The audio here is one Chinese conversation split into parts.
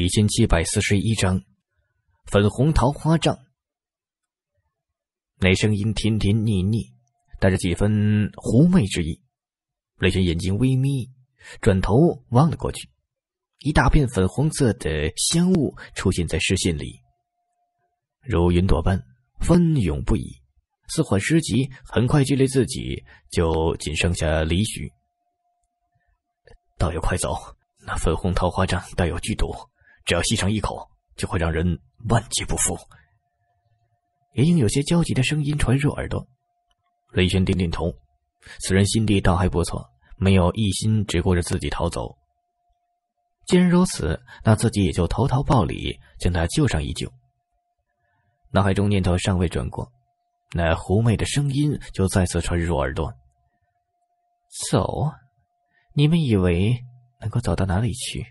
一千七百四十一章，粉红桃花帐。那声音甜甜蜜蜜，带着几分狐媚之意。雷玄眼睛微眯，转头望了过去，一大片粉红色的香雾出现在视线里，如云朵般翻涌不已，似缓诗急。很快，距离自己就仅剩下李许。道友快走，那粉红桃花帐带有剧毒。只要吸上一口，就会让人万劫不复。眼影有些焦急的声音传入耳朵。雷玄点点头，此人心地倒还不错，没有一心只顾着自己逃走。既然如此，那自己也就投桃报李，将他救上一救。脑海中念头尚未转过，那狐媚的声音就再次传入耳朵：“走，你们以为能够走到哪里去？”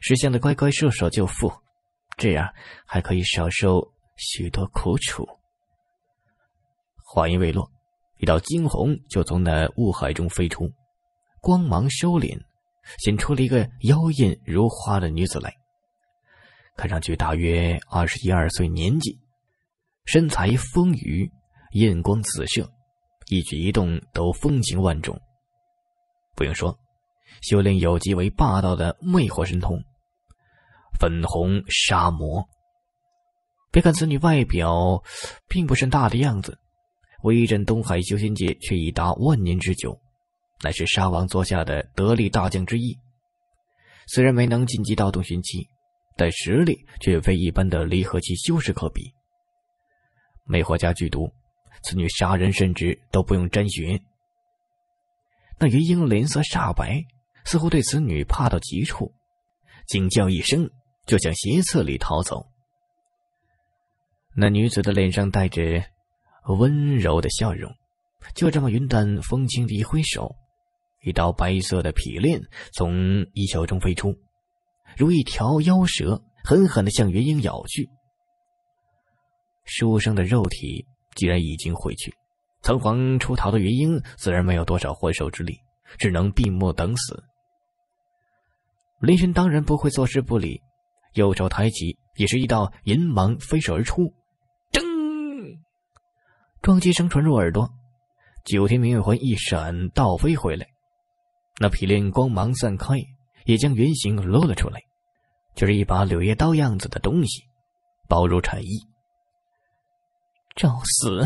识相的乖乖束手就缚，这样还可以少受许多苦楚。话音未落，一道金虹就从那雾海中飞出，光芒收敛，显出了一个妖艳如花的女子来。看上去大约二十一二岁年纪，身材丰腴，艳光四射，一举一动都风情万种。不用说。修炼有极为霸道的魅惑神通，粉红沙魔。别看此女外表并不甚大的样子，威震东海修仙界却已达万年之久，乃是沙王座下的得力大将之一。虽然没能晋级道洞玄期，但实力却非一般的离合期修士可比。魅惑加剧毒，此女杀人甚至都不用沾血。那云鹰脸色煞白。似乎对此女怕到极处，惊叫一声，就向斜侧里逃走。那女子的脸上带着温柔的笑容，就这么云淡风轻的一挥手，一道白色的皮链从衣袖中飞出，如一条妖蛇，狠狠的向云鹰咬去。书生的肉体既然已经回去，仓皇出逃的云鹰自然没有多少还手之力，只能闭目等死。林轩当然不会坐视不理，右手抬起，也是一道银芒飞射而出。砰！撞击声传入耳朵，九天明月环一闪，倒飞回来。那皮链光芒散开，也将原形露了出来，就是一把柳叶刀样子的东西，薄如蝉翼。找死！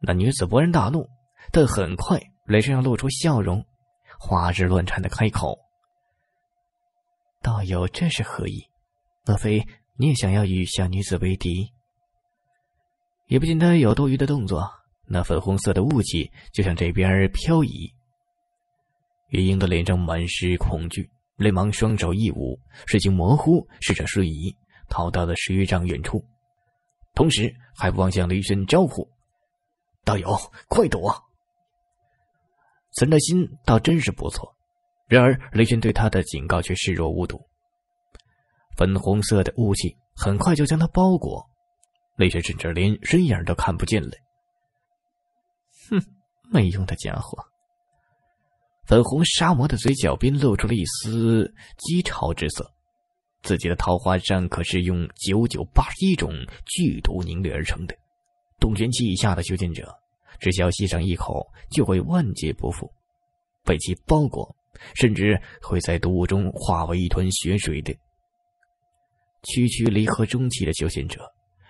那女子勃然大怒，但很快脸上露出笑容，花枝乱颤的开口。道友，这是何意？莫非你也想要与小女子为敌？也不见他有多余的动作，那粉红色的雾气就向这边飘移。云英的脸上满是恐惧，连忙双手一捂，水晶模糊，试着瞬移，逃到了十余丈远处，同时还不忘向雷声招呼：“道友，快躲！”存的心倒真是不错。然而，雷神对他的警告却视若无睹。粉红色的雾气很快就将他包裹，雷神甚至连人影都看不见了。哼，没用的家伙！粉红沙魔的嘴角边露出了一丝讥嘲之色。自己的桃花扇可是用九九八十一种剧毒凝炼而成的，洞玄期以下的修仙者，只需要吸上一口就会万劫不复，被其包裹。甚至会在毒雾中化为一团血水的。区区离合中期的修行者，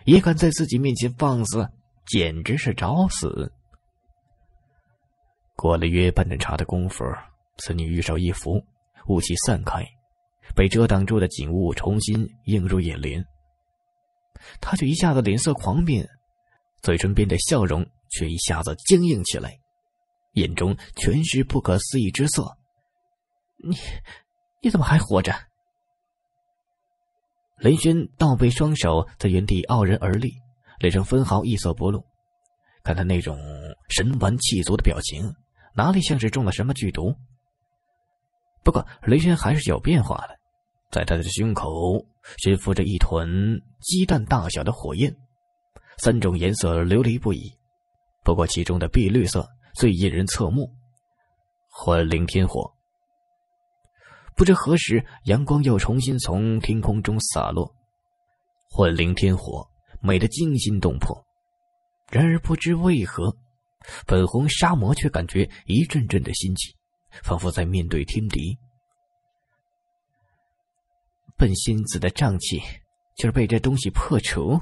也敢在自己面前放肆，简直是找死！过了约半盏茶的功夫，此女玉手一扶，雾气散开，被遮挡住的景物重新映入眼帘。她却一下子脸色狂变，嘴唇边的笑容却一下子僵硬起来，眼中全是不可思议之色。你你怎么还活着？雷轩倒背双手，在原地傲然而立，脸上分毫一色不露。看他那种神完气足的表情，哪里像是中了什么剧毒？不过雷轩还是有变化的，在他的胸口悬浮着一团鸡蛋大小的火焰，三种颜色流离不已，不过其中的碧绿色最引人侧目，幻灵天火。不知何时，阳光又重新从天空中洒落，幻灵天火美得惊心动魄。然而不知为何，粉红沙魔却感觉一阵阵的心悸，仿佛在面对天敌。笨仙子的瘴气就是被这东西破除。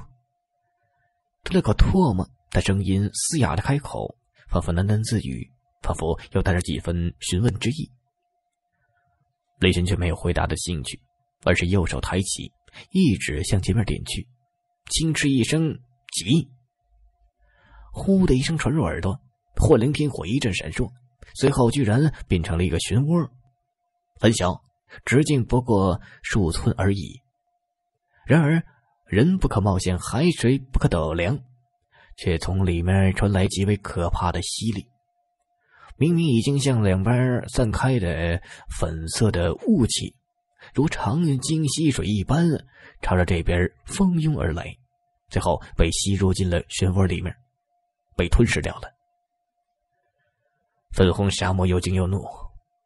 吐了口唾沫，他声音嘶哑的开口，仿佛喃喃自语，仿佛又带着几分询问之意。雷神却没有回答的兴趣，而是右手抬起，一指向前面点去，轻嗤一声，急，呼的一声传入耳朵，幻灵天火一阵闪烁，随后居然变成了一个漩涡，很小，直径不过数寸而已。然而，人不可貌相，海水不可斗量，却从里面传来极为可怕的吸力。明明已经向两边散开的粉色的雾气，如长津溪水一般，朝着这边蜂拥而来，最后被吸入进了漩涡里面，被吞噬掉了。粉红沙漠又惊又怒，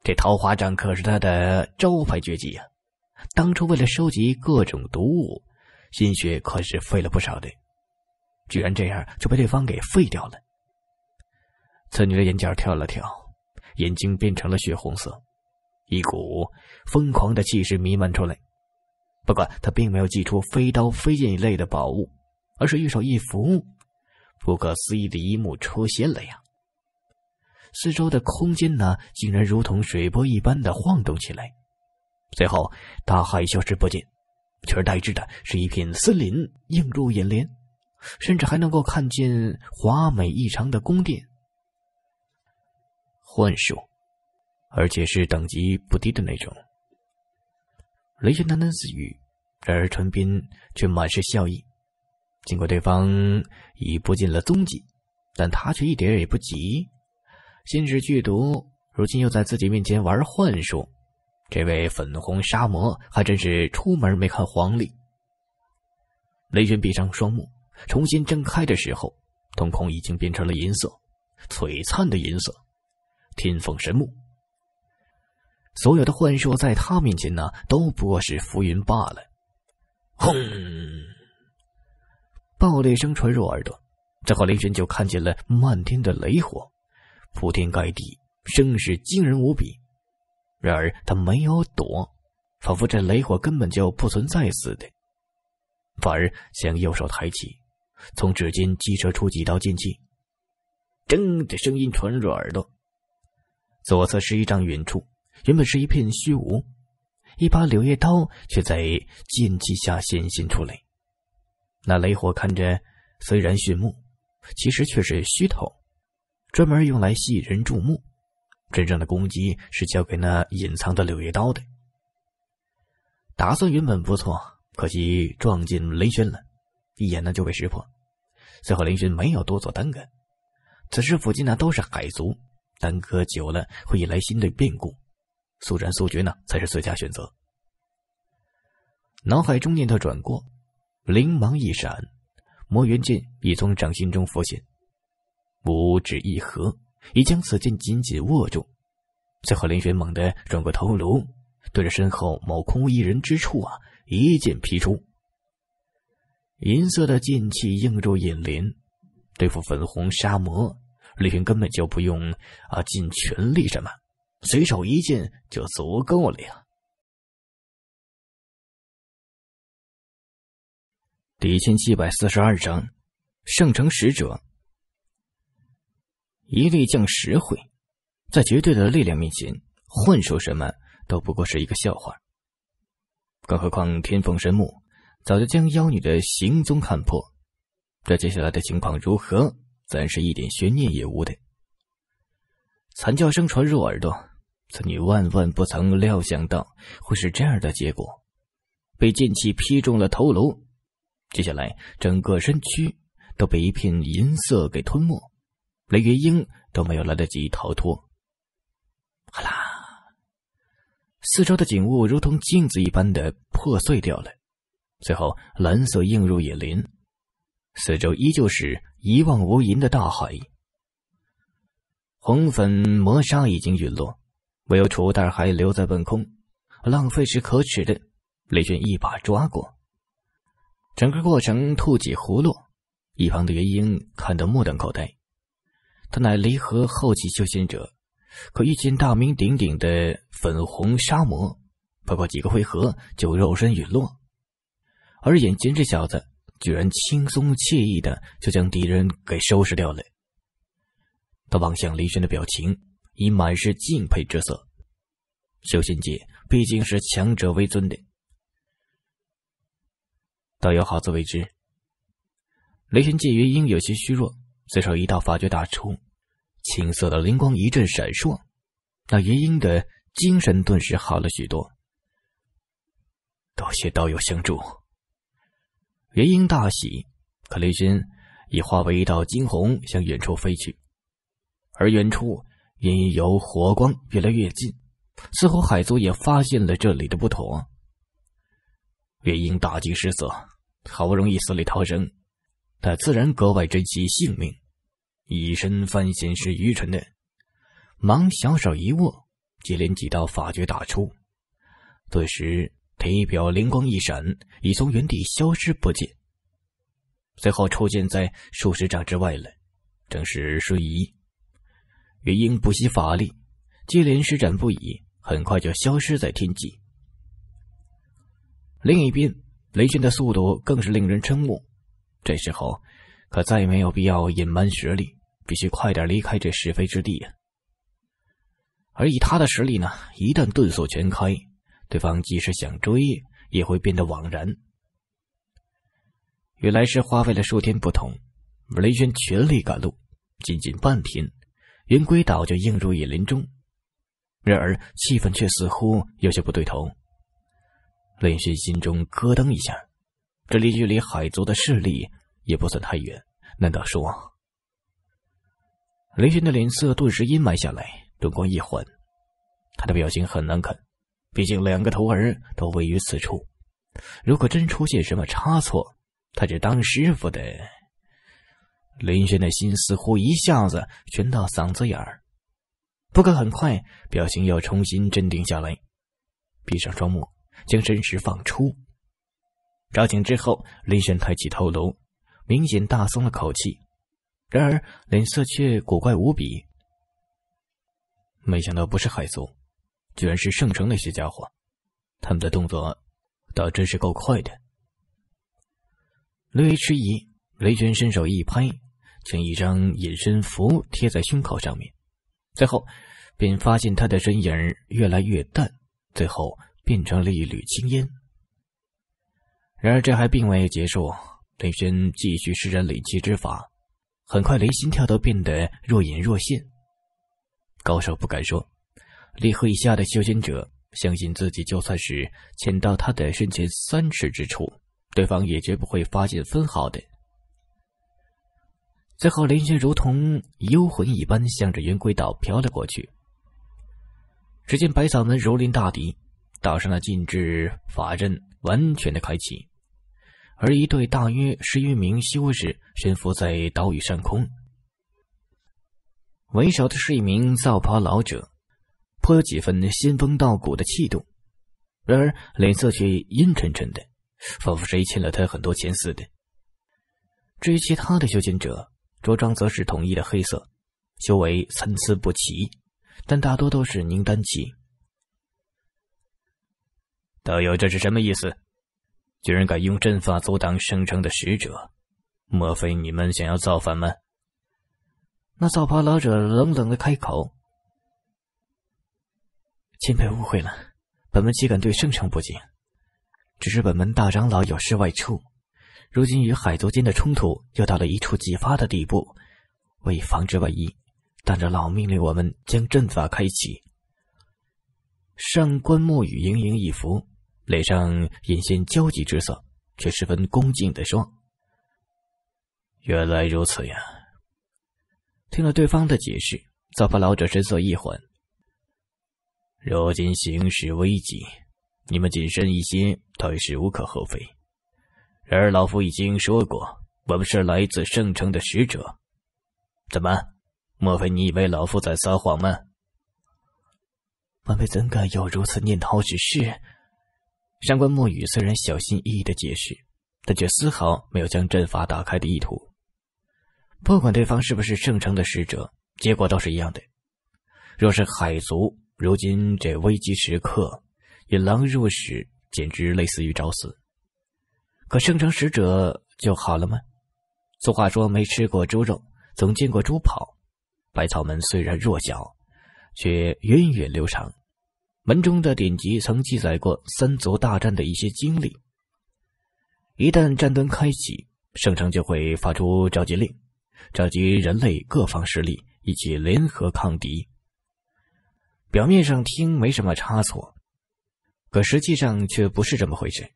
这桃花掌可是他的招牌绝技啊！当初为了收集各种毒物，心血可是费了不少的，居然这样就被对方给废掉了。此女的眼角跳了跳，眼睛变成了血红色，一股疯狂的气势弥漫出来。不过，她并没有祭出飞刀、飞剑一类的宝物，而是一手一扶，不可思议的一幕出现了呀！四周的空间呢，竟然如同水波一般的晃动起来。随后，大海消失不见，取而代之的是一片森林映入眼帘，甚至还能够看见华美异常的宫殿。幻术，而且是等级不低的那种。雷神喃喃自语，然而唇边却满是笑意。尽管对方已不见了踪迹，但他却一点也不急。心是剧毒，如今又在自己面前玩幻术，这位粉红沙魔还真是出门没看黄历。雷神闭上双目，重新睁开的时候，瞳孔已经变成了银色，璀璨的银色。天凤神木，所有的幻术在他面前呢，都不过是浮云罢了。轰！爆裂声传入耳朵，这后林神就看见了漫天的雷火，铺天盖地，声势惊人无比。然而他没有躲，仿佛这雷火根本就不存在似的，反而向右手抬起，从指尖击射出几道剑气。铮的声音传入耳朵。左侧是一丈远处，原本是一片虚无，一把柳叶刀却在剑气下显现出来。那雷火看着虽然炫目，其实却是虚头，专门用来吸引人注目。真正的攻击是交给那隐藏的柳叶刀的。打算原本不错，可惜撞进雷轩了，一眼呢就被识破。最后雷轩没有多做耽搁，此时附近呢都是海族。耽搁久了会引来新的变故，速战速决呢才是最佳选择。脑海中念头转过，灵芒一闪，魔元剑已从掌心中浮现，五指一合，已将此剑紧紧握住。最后，林玄猛地转过头颅，对着身后某空无一人之处啊，一剑劈出。银色的剑气映入眼帘，对付粉红沙魔。李平根本就不用啊，尽全力什么，随手一剑就足够了呀。第一千七百四十二章，圣城使者。一力降十会，在绝对的力量面前，混说什么都不过是一个笑话。更何况天凤神木早就将妖女的行踪看破，这接下来的情况如何？暂时一点悬念也无的惨叫声传入耳朵，此女万万不曾料想到会是这样的结果，被剑气劈中了头颅，接下来整个身躯都被一片银色给吞没，雷云英都没有来得及逃脱。好啦，四周的景物如同镜子一般的破碎掉了，最后蓝色映入眼帘。四周依旧是一望无垠的大海，红粉磨砂已经陨落，唯有储物袋还留在半空，浪费是可耻的。雷俊一把抓过，整个过程吐几葫芦，一旁的元英看得目瞪口呆。他乃离合后期修仙者，可遇见大名鼎鼎的粉红沙魔，不过几个回合就肉身陨落，而眼前这小子。居然轻松惬意的就将敌人给收拾掉了。他望向雷轩的表情，已满是敬佩之色。修仙界毕竟是强者为尊的，道友好自为之。雷神界元鹰有些虚弱，随手一道法诀打出，青色的灵光一阵闪烁，那元婴的精神顿时好了许多。多谢道友相助。元婴大喜，可雷军已化为一道惊鸿向远处飞去，而远处隐约有火光越来越近，似乎海族也发现了这里的不妥。元婴大惊失色，好不容易死里逃生，他自然格外珍惜性命，以身犯险是愚蠢的，忙小手一握，接连几道法诀打出，顿时。体表灵光一闪，已从原地消失不见。随后出现在数十丈之外了，正是瞬移。云鹰不惜法力，接连施展不已，很快就消失在天际。另一边，雷军的速度更是令人瞠目。这时候，可再没有必要隐瞒实力，必须快点离开这是非之地啊！而以他的实力呢，一旦遁速全开。对方即使想追，也会变得枉然。与来时花费了数天不同，雷轩全力赶路，仅仅半天，云归岛就映入眼帘中。然而气氛却似乎有些不对头，雷军心中咯噔一下。这里距离海族的势力也不算太远，难道说……雷军的脸色顿时阴霾下来，灯光一缓，他的表情很难看。毕竟两个徒儿都位于此处，如果真出现什么差错，他这当师傅的。林轩的心似乎一下子悬到嗓子眼儿，不过很快表情又重新镇定下来，闭上双目，将神识放出。照醒之后，林轩抬起头颅，明显大松了口气，然而脸色却古怪无比。没想到不是海族。居然是圣城那些家伙，他们的动作倒真是够快的。略微迟疑，雷轩伸手一拍，将一张隐身符贴在胸口上面，最后便发现他的身影越来越淡，最后变成了一缕青烟。然而这还并未结束，雷轩继续施展敛气之法，很快雷心跳都变得若隐若现。高手不敢说。力合以下的修仙者，相信自己就算是潜到他的身前三尺之处，对方也绝不会发现分毫的。最后，林轩如同幽魂一般，向着云归岛飘了过去。只见百草门如临大敌，岛上的禁制法阵完全的开启，而一对大约十余名修士悬浮在岛屿上空，为首的是一名造袍老者。颇有几分仙风道骨的气度，然而脸色却阴沉沉的，仿佛谁欠了他很多钱似的。至于其他的修仙者，着装则是统一的黑色，修为参差不齐，但大多都是凝丹期。道友，这是什么意思？居然敢用阵法阻挡圣城的使者，莫非你们想要造反吗？那造袍老者冷冷的开口。前辈误会了，本门岂敢对圣城不敬？只是本门大长老有事外出，如今与海族间的冲突又到了一触即发的地步，为防止万一，大长老命令我们将阵法开启。上官暮雨盈盈一浮，脸上隐现焦急之色，却十分恭敬的说：“原来如此呀。”听了对方的解释，造化老者神色一缓。如今形势危急，你们谨慎一些，倒也是无可厚非。然而老夫已经说过，我们是来自圣城的使者。怎么？莫非你以为老夫在撒谎吗？晚辈怎敢有如此念头只是……上官墨雨虽然小心翼翼的解释，但却丝毫没有将阵法打开的意图。不管对方是不是圣城的使者，结果都是一样的。若是海族，如今这危机时刻，引狼入室简直类似于找死。可圣城使者就好了吗？俗话说，没吃过猪肉，总见过猪跑。百草门虽然弱小，却源远流长。门中的典籍曾记载过三族大战的一些经历。一旦战端开启，圣城就会发出召集令，召集人类各方势力一起联合抗敌。表面上听没什么差错，可实际上却不是这么回事。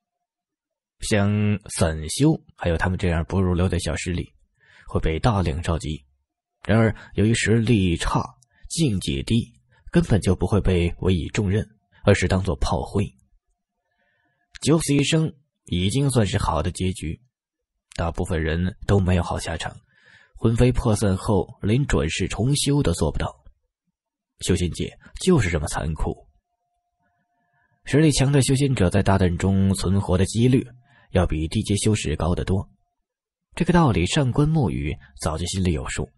像散修，还有他们这样不入流的小势力，会被大量召集。然而，由于实力差、境界低，根本就不会被委以重任，而是当做炮灰。九死一生已经算是好的结局，大部分人都没有好下场，魂飞魄散后连转世重修都做不到。修仙界就是这么残酷，实力强的修仙者在大战中存活的几率要比低阶修士高得多。这个道理，上官暮雨早就心里有数。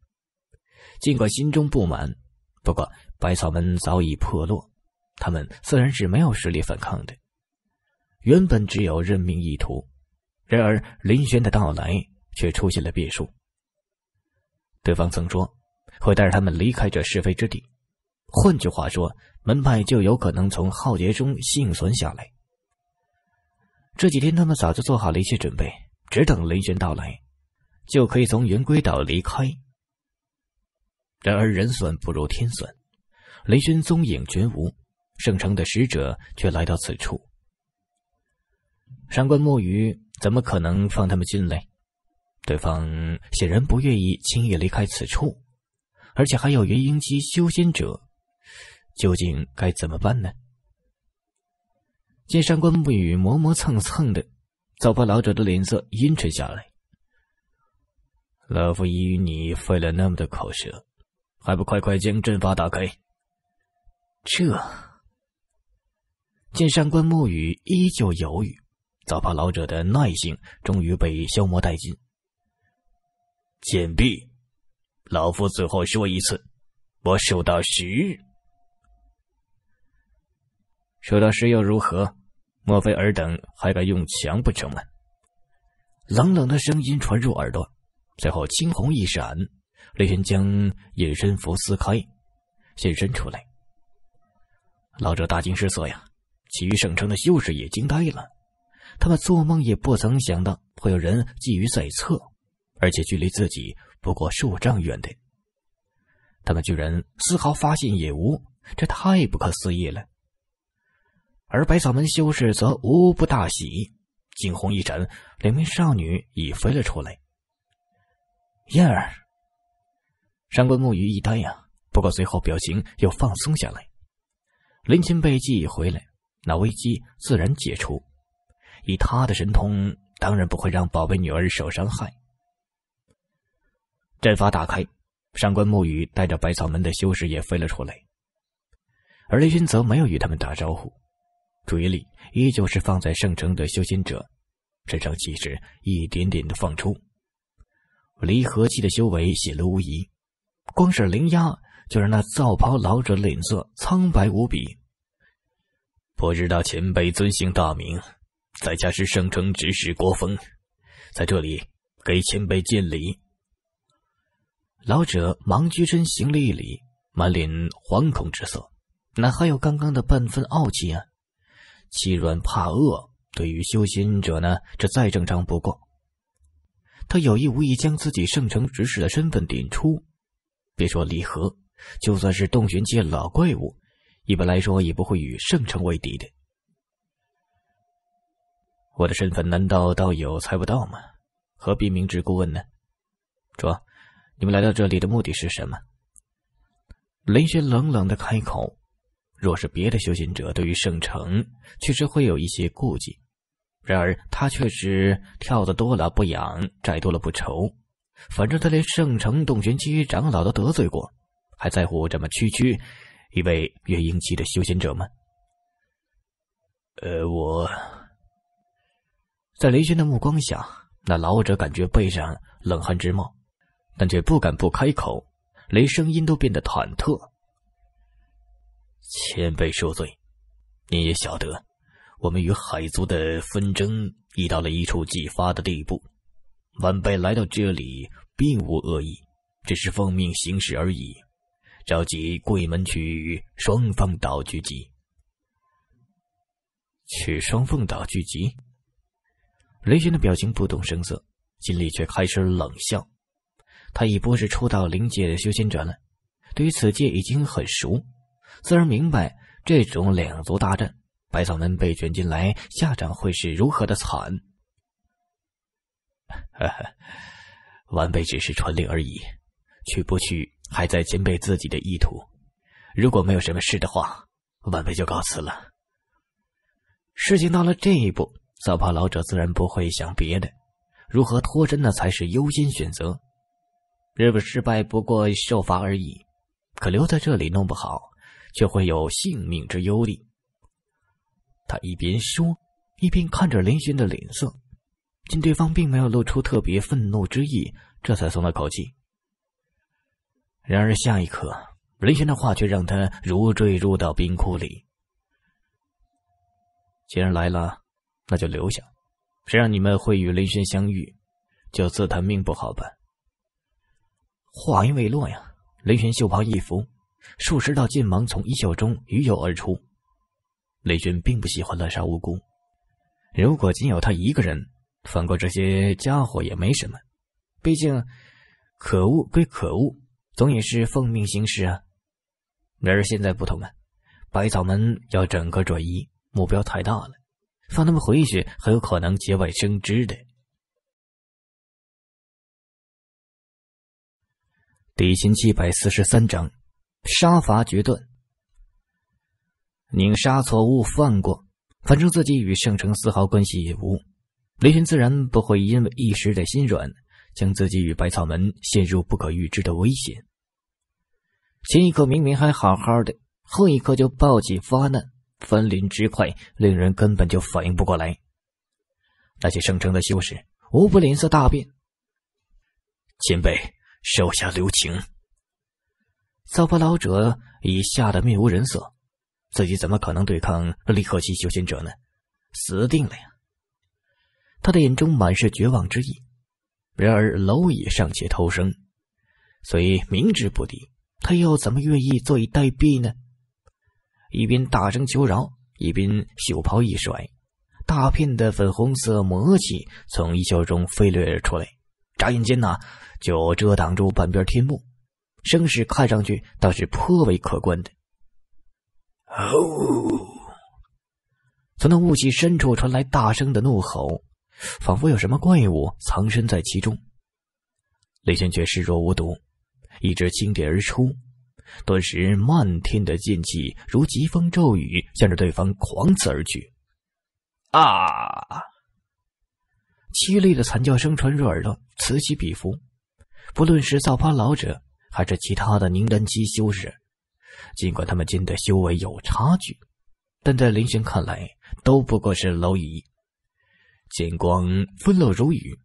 尽管心中不满，不过百草门早已破落，他们自然是没有实力反抗的。原本只有认命意图，然而林轩的到来却出现了变数。对方曾说会带着他们离开这是非之地。换句话说，门派就有可能从浩劫中幸存下来。这几天，他们早就做好了一些准备，只等雷玄到来，就可以从云归岛离开。然而，人算不如天算，雷玄踪影全无，圣城的使者却来到此处。上官墨鱼怎么可能放他们进来？对方显然不愿意轻易离开此处，而且还有元婴期修仙者。究竟该怎么办呢？见上官不语磨磨蹭蹭的，早把老者的脸色阴沉下来。老夫已与你费了那么多口舌，还不快快将阵法打开？这……见上官不雨依旧犹豫，早怕老者的耐性终于被消磨殆尽。贱婢，老夫最后说一次，我数到十。说到时又如何？莫非尔等还敢用强不成吗？冷冷的声音传入耳朵，随后青红一闪，雷玄将隐身符撕开，现身出来。老者大惊失色呀！其余省城的修士也惊呆了，他们做梦也不曾想到会有人觊觎在侧，而且距离自己不过数丈远的，他们居然丝毫发现也无，这太不可思议了！而百草门修士则无不大喜，惊鸿一闪，两名少女已飞了出来。燕儿，上官沐雨一呆呀，不过随后表情又放松下来。林琴被记忆回来，那危机自然解除。以他的神通，当然不会让宝贝女儿受伤害。阵法打开，上官沐雨带着百草门的修士也飞了出来，而雷军则没有与他们打招呼。注意力依旧是放在圣城的修仙者，身上气势一点点的放出，离合期的修为显露无疑。光是灵压就让那皂袍老者脸色苍白无比。不知道前辈尊姓大名，在下是圣城执事郭峰，在这里给前辈敬礼。老者忙屈身行了一礼，满脸惶恐之色，哪还有刚刚的半分傲气啊？欺软怕恶，对于修心者呢，这再正常不过。他有意无意将自己圣城执事的身份点出，别说离合，就算是洞玄界老怪物，一般来说也不会与圣城为敌的。我的身份难道道友猜不到吗？何必明知故问呢？说，你们来到这里的目的是什么？雷轩冷冷的开口。若是别的修行者，对于圣城确实会有一些顾忌，然而他却是跳的多了不痒，债多了不愁。反正他连圣城洞玄期长老都得罪过，还在乎这么区区一位月婴期的修行者吗？呃，我在雷轩的目光下，那老者感觉背上冷汗直冒，但却不敢不开口，连声音都变得忐忑。前辈恕罪，你也晓得，我们与海族的纷争已到了一触即发的地步。晚辈来到这里并无恶意，只是奉命行事而已。召集贵门去双凤岛聚集。去双凤岛聚集。雷玄的表情不动声色，心里却开始冷笑。他已不是初到灵界的修仙者了，对于此界已经很熟。自然明白这种两族大战，百草门被卷进来，下场会是如何的惨。晚辈只是传令而已，去不去还在前辈自己的意图。如果没有什么事的话，晚辈就告辞了。事情到了这一步，皂袍老者自然不会想别的，如何脱身那才是优先选择。日本失败，不过受罚而已；可留在这里，弄不好……就会有性命之忧虑。他一边说，一边看着林轩的脸色，见对方并没有露出特别愤怒之意，这才松了口气。然而下一刻，林轩的话却让他如坠入到冰窟里。既然来了，那就留下。谁让你们会与林轩相遇，就自叹命不好吧。话音未落呀，林轩袖袍一拂。数十道剑芒从衣袖中鱼游而出。雷军并不喜欢滥杀无辜，如果仅有他一个人，放过这些家伙也没什么。毕竟，可恶归可恶，总也是奉命行事啊。然而现在不同了，百草门要整个转移，目标太大了，放他们回去很有可能节外生枝的。底薪七百四十三章。杀伐决断，宁杀错勿放过。反正自己与圣城丝毫关系也无，雷玄自然不会因为一时的心软，将自己与百草门陷入不可预知的危险。前一刻明明还好好的，后一刻就暴起发难，翻林之快，令人根本就反应不过来。那些圣城的修士无不脸色大变，前辈手下留情。扫把老者已吓得面无人色，自己怎么可能对抗利克级修仙者呢？死定了呀！他的眼中满是绝望之意。然而蝼蚁尚且偷生，所以明知不敌，他又怎么愿意坐以待毙呢？一边大声求饶，一边袖袍一甩，大片的粉红色魔气从衣袖中飞掠出来，眨眼间呢，就遮挡住半边天幕。声势看上去倒是颇为可观的。哦！从那雾气深处传来大声的怒吼，仿佛有什么怪物藏身在其中。雷玄却视若无睹，一只轻点而出，顿时漫天的剑气如疾风骤雨，向着对方狂刺而去。啊！凄厉的惨叫声传入耳朵，此起彼伏。不论是造化老者。还是其他的凝丹期修士，尽管他们间的修为有差距，但在林玄看来都不过是蝼蚁。剑光纷落如雨，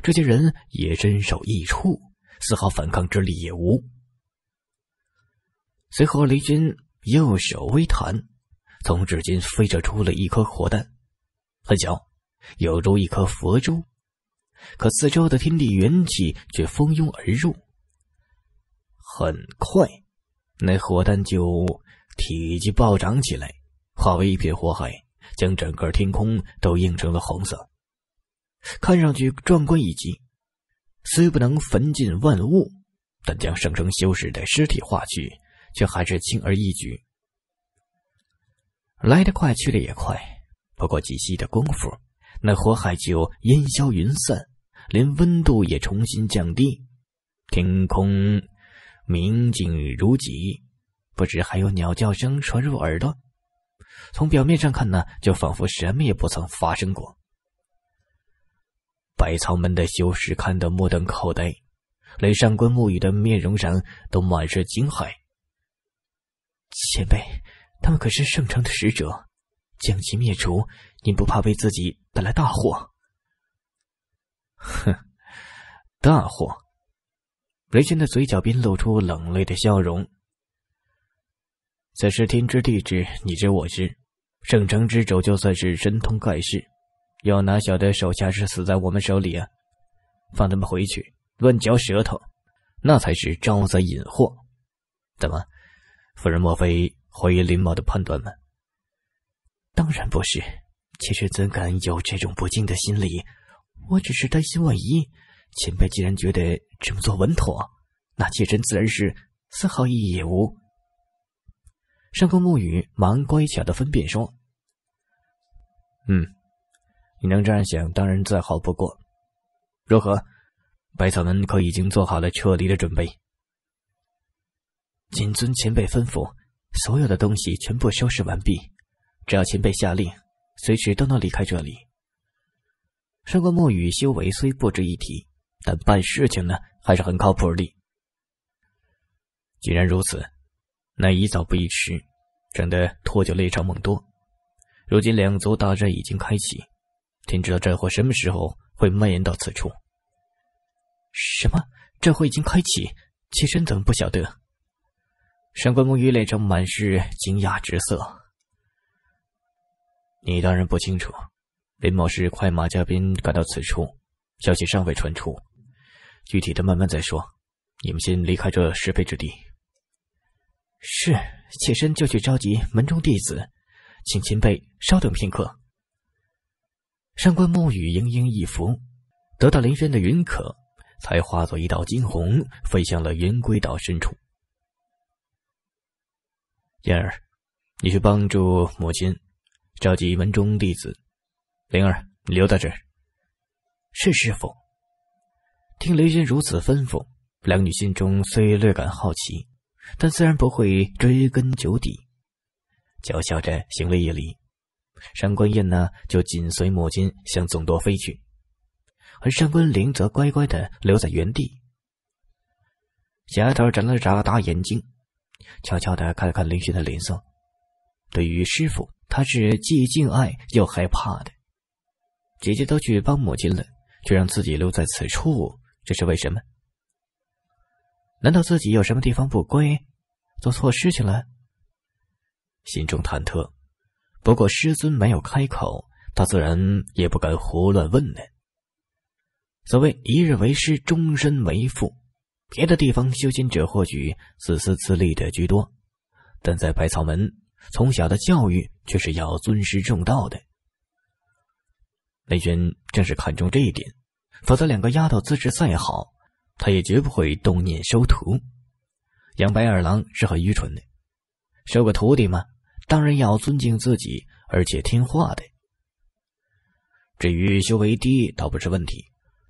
这些人也身首异处，丝毫反抗之力也无。随后，雷军右手微弹，从指尖飞射出了一颗火弹，很小，犹如一颗佛珠，可四周的天地元气却蜂拥而入。很快，那火弹就体积暴涨起来，化为一片火海，将整个天空都映成了红色，看上去壮观一级。虽不能焚尽万物，但将生生修士的尸体化去，却还是轻而易举。来得快，去的也快，不过几息的功夫，那火海就烟消云散，连温度也重新降低，天空。明镜如己，不知还有鸟叫声传入耳朵。从表面上看呢，就仿佛什么也不曾发生过。百草门的修士看得目瞪口呆，连上官暮雨的面容上都满是惊骇。前辈，他们可是圣城的使者，将其灭除，您不怕为自己带来大祸？哼，大祸。雷军的嘴角边露出冷冽的笑容。此事天知地知，你知我知。圣城之主就算是神通盖世，又哪晓得手下是死在我们手里啊？放他们回去，乱嚼舌头，那才是招灾引祸。怎么，夫人莫非怀疑林某的判断吗？当然不是，其实怎敢有这种不敬的心理？我只是担心万一。前辈既然觉得这么做稳妥，那妾身自然是丝毫意义也无。上官沐雨忙乖巧的分辨说：“嗯，你能这样想，当然再好不过。如何？百草门可已经做好了撤离的准备。谨遵前辈吩咐，所有的东西全部收拾完毕，只要前辈下令，随时都能离开这里。”上官沐雨修为虽不值一提。但办事情呢还是很靠谱的。既然如此，那宜早不宜迟，省得拖久累长梦多。如今两族大战已经开启，天知道战火什么时候会蔓延到此处。什么？战火已经开启？妾身怎么不晓得？上官梦雨脸上满是惊讶之色。你当然不清楚，林某是快马加鞭赶到此处，消息尚未传出。具体的慢慢再说，你们先离开这是非之地。是，妾身就去召集门中弟子，请前辈稍等片刻。上官暮雨盈盈一拂，得到林轩的允可，才化作一道惊鸿飞向了云归岛深处。燕儿，你去帮助母亲召集门中弟子。灵儿，你留在这儿。是，师傅。听雷军如此吩咐，两女心中虽略感好奇，但自然不会追根究底，娇笑着行了一礼。上官燕呢，就紧随母亲向总舵飞去，而上官灵则乖乖的留在原地。小丫头眨了眨大眼睛，悄悄的看了看林轩的脸色。对于师傅，她是既敬爱又害怕的。姐姐都去帮母亲了，却让自己留在此处。这是为什么？难道自己有什么地方不归，做错事情了？心中忐忑。不过师尊没有开口，他自然也不敢胡乱问呢。所谓一日为师，终身为父。别的地方修仙者或许自私自利的居多，但在百草门，从小的教育却是要尊师重道的。雷玄正是看中这一点。否则，两个丫头资质再好，他也绝不会动念收徒。养白眼狼是很愚蠢的，收个徒弟嘛，当然要尊敬自己而且听话的。至于修为低，倒不是问题，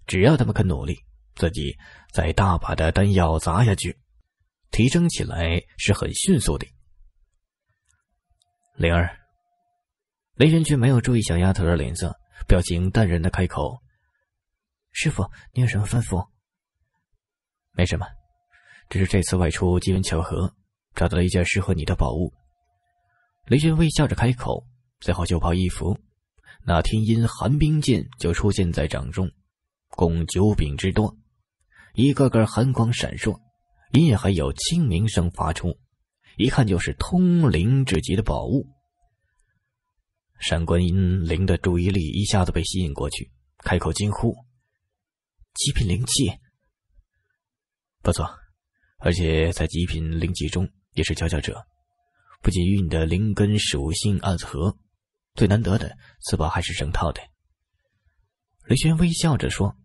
只要他们肯努力，自己再大把的丹药砸下去，提升起来是很迅速的。灵儿，雷神却没有注意小丫头的脸色，表情淡然的开口。师傅，你有什么吩咐？没什么，只是这次外出机缘巧合，找到了一件适合你的宝物。雷轩微笑着开口，随后就抛一拂，那天阴寒冰剑就出现在掌中，共九柄之多，一个个寒光闪烁，隐隐还有清明声发出，一看就是通灵至极的宝物。上官灵的注意力一下子被吸引过去，开口惊呼。极品灵器，不错，而且在极品灵器中也是佼佼者。不仅与你的灵根属性暗合，最难得的，此宝还是整套的。雷轩微笑着说：“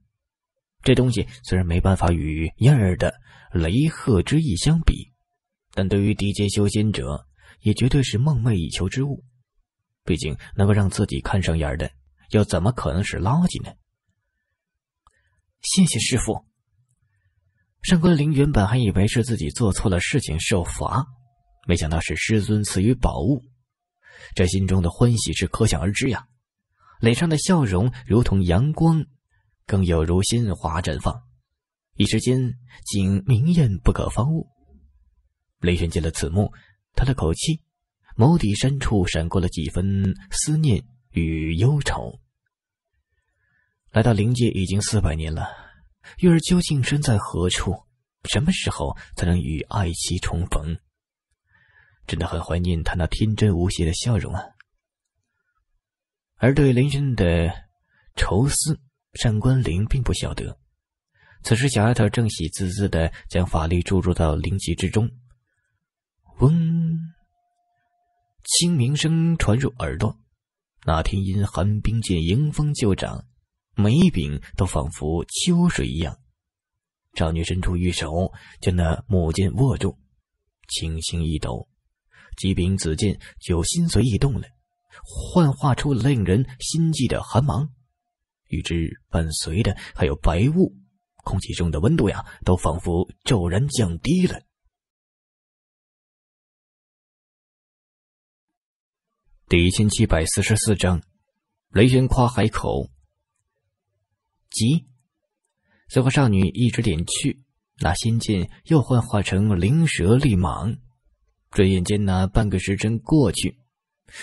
这东西虽然没办法与燕儿的雷鹤之翼相比，但对于低阶修仙者，也绝对是梦寐以求之物。毕竟能够让自己看上眼的，又怎么可能是垃圾呢？”谢谢师傅。上官灵原本还以为是自己做错了事情受罚，没想到是师尊赐予宝物，这心中的欢喜是可想而知呀。脸上的笑容如同阳光，更有如鲜花绽放，一时间竟明艳不可方物。雷玄见了此幕，叹了口气，眸底深处闪过了几分思念与忧愁。来到灵界已经四百年了，玉儿究竟身在何处？什么时候才能与爱妻重逢？真的很怀念她那天真无邪的笑容啊！而对林轩的愁思，上官灵并不晓得。此时，小丫头正喜滋滋的将法力注入到灵气之中。嗡，清明声传入耳朵。那天因寒冰剑迎风就长。每一柄都仿佛秋水一样，少女伸出玉手，将那木剑握住，轻轻一抖，几柄紫剑就心随意动了，幻化出令人心悸的寒芒。与之伴随的还有白雾，空气中的温度呀，都仿佛骤然降低了。第一千七百四十四章：雷玄夸海口。急！随后，少女一指点去，那仙剑又幻化成灵蛇、利蟒。转眼间，呢半个时辰过去，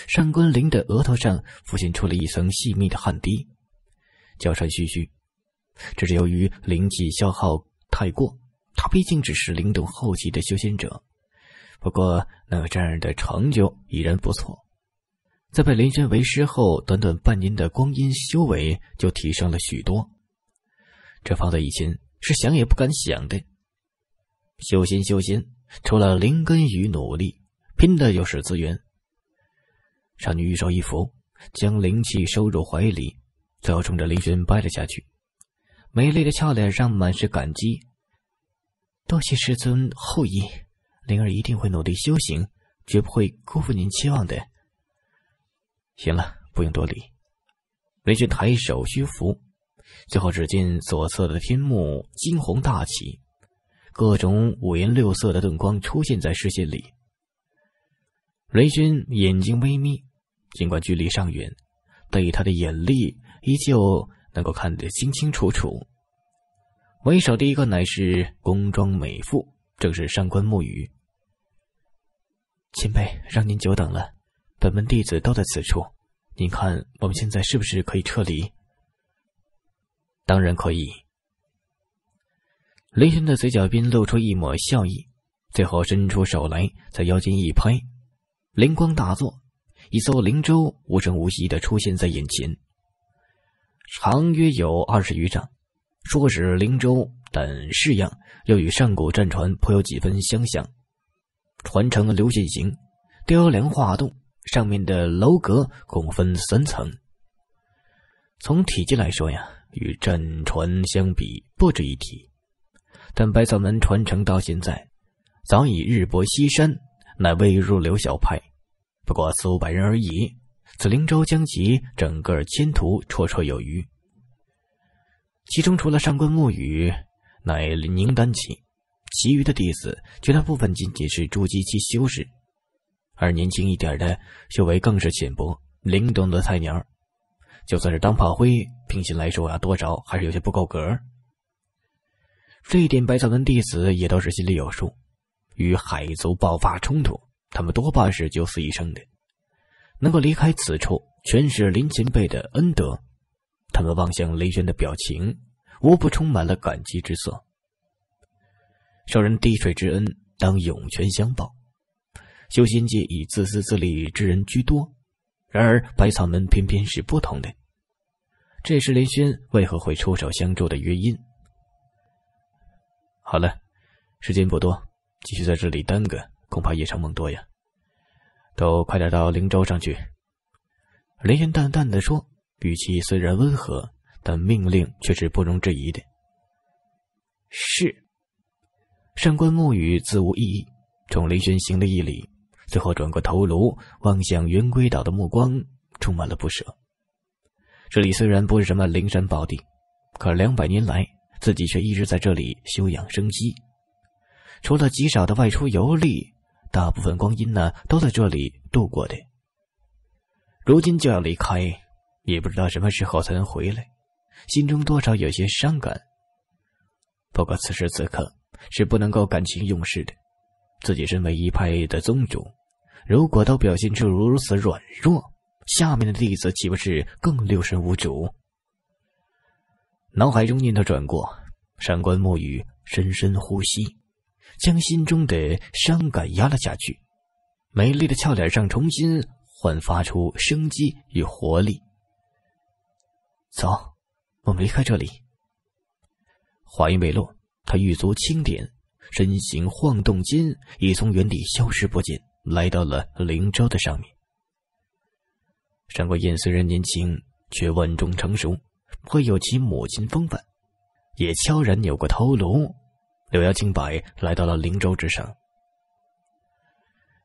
上官灵的额头上浮现出了一层细密的汗滴，娇喘吁吁。这是由于灵气消耗太过，他毕竟只是灵动后期的修仙者，不过能有这样的成就已然不错。在被雷轩为师后，短短半年的光阴，修为就提升了许多。这放在以前是想也不敢想的。修仙，修仙除了灵根与努力，拼的就是资源。少女玉手一扶，将灵气收入怀里，最后冲着林轩拜了下去。美丽的俏脸上满是感激：“多谢师尊厚意，灵儿一定会努力修行，绝不会辜负您期望的。”行了，不用多礼。林轩抬手虚扶。最后，只见左侧的天幕金红大起，各种五颜六色的灯光出现在视线里。雷军眼睛微眯，尽管距离尚远，但以他的眼力，依旧能够看得清清楚楚。为首第一个乃是宫装美妇，正是上官暮雨前辈，让您久等了。本门弟子都在此处，您看我们现在是不是可以撤离？当然可以。雷轩的嘴角边露出一抹笑意，最后伸出手来，在腰间一拍，灵光大作，一艘灵舟无声无息的出现在眼前，长约有二十余丈，说是灵舟，但式样又与上古战船颇有几分相像，船呈流线型，雕梁画栋，上面的楼阁共分三层。从体积来说呀。与战船相比，不值一提。但百草门传承到现在，早已日薄西山，乃未入流小派，不过四五百人而已。紫灵州将其整个迁徒，绰绰有余。其中除了上官暮雨乃宁丹旗，其余的弟子绝大部分仅仅是筑基期修士，而年轻一点的修为更是浅薄，灵动的菜鸟。就算是当炮灰，平心来说啊，多少还是有些不够格。这一点，百草门弟子也都是心里有数。与海族爆发冲突，他们多半是九死一生的，能够离开此处，全是林前辈的恩德。他们望向雷玄的表情，无不充满了感激之色。受人滴水之恩，当涌泉相报。修仙界以自私自利之人居多。然而，百草门偏偏是不同的。这是林轩为何会出手相助的原因。好了，时间不多，继续在这里耽搁，恐怕夜长梦多呀！都快点到灵州上去。”林轩淡淡的说，语气虽然温和，但命令却是不容置疑的。“是。”上官暮雨自无异议，冲林轩行了一礼。最后转过头颅，望向云归岛的目光充满了不舍。这里虽然不是什么灵山宝地，可两百年来自己却一直在这里休养生息，除了极少的外出游历，大部分光阴呢都在这里度过的。如今就要离开，也不知道什么时候才能回来，心中多少有些伤感。不过此时此刻是不能够感情用事的，自己身为一派的宗主。如果都表现出如此软弱，下面的弟子岂不是更六神无主？脑海中念头转过，上官沐雨深深呼吸，将心中的伤感压了下去。美丽的俏脸上重新焕发出生机与活力。走，我们离开这里。话音未落，他玉足轻点，身形晃动间已从原地消失不见。来到了灵州的上面。上官燕虽然年轻，却稳重成熟，颇有其母亲风范，也悄然扭过头颅，柳腰清摆，来到了灵州之上。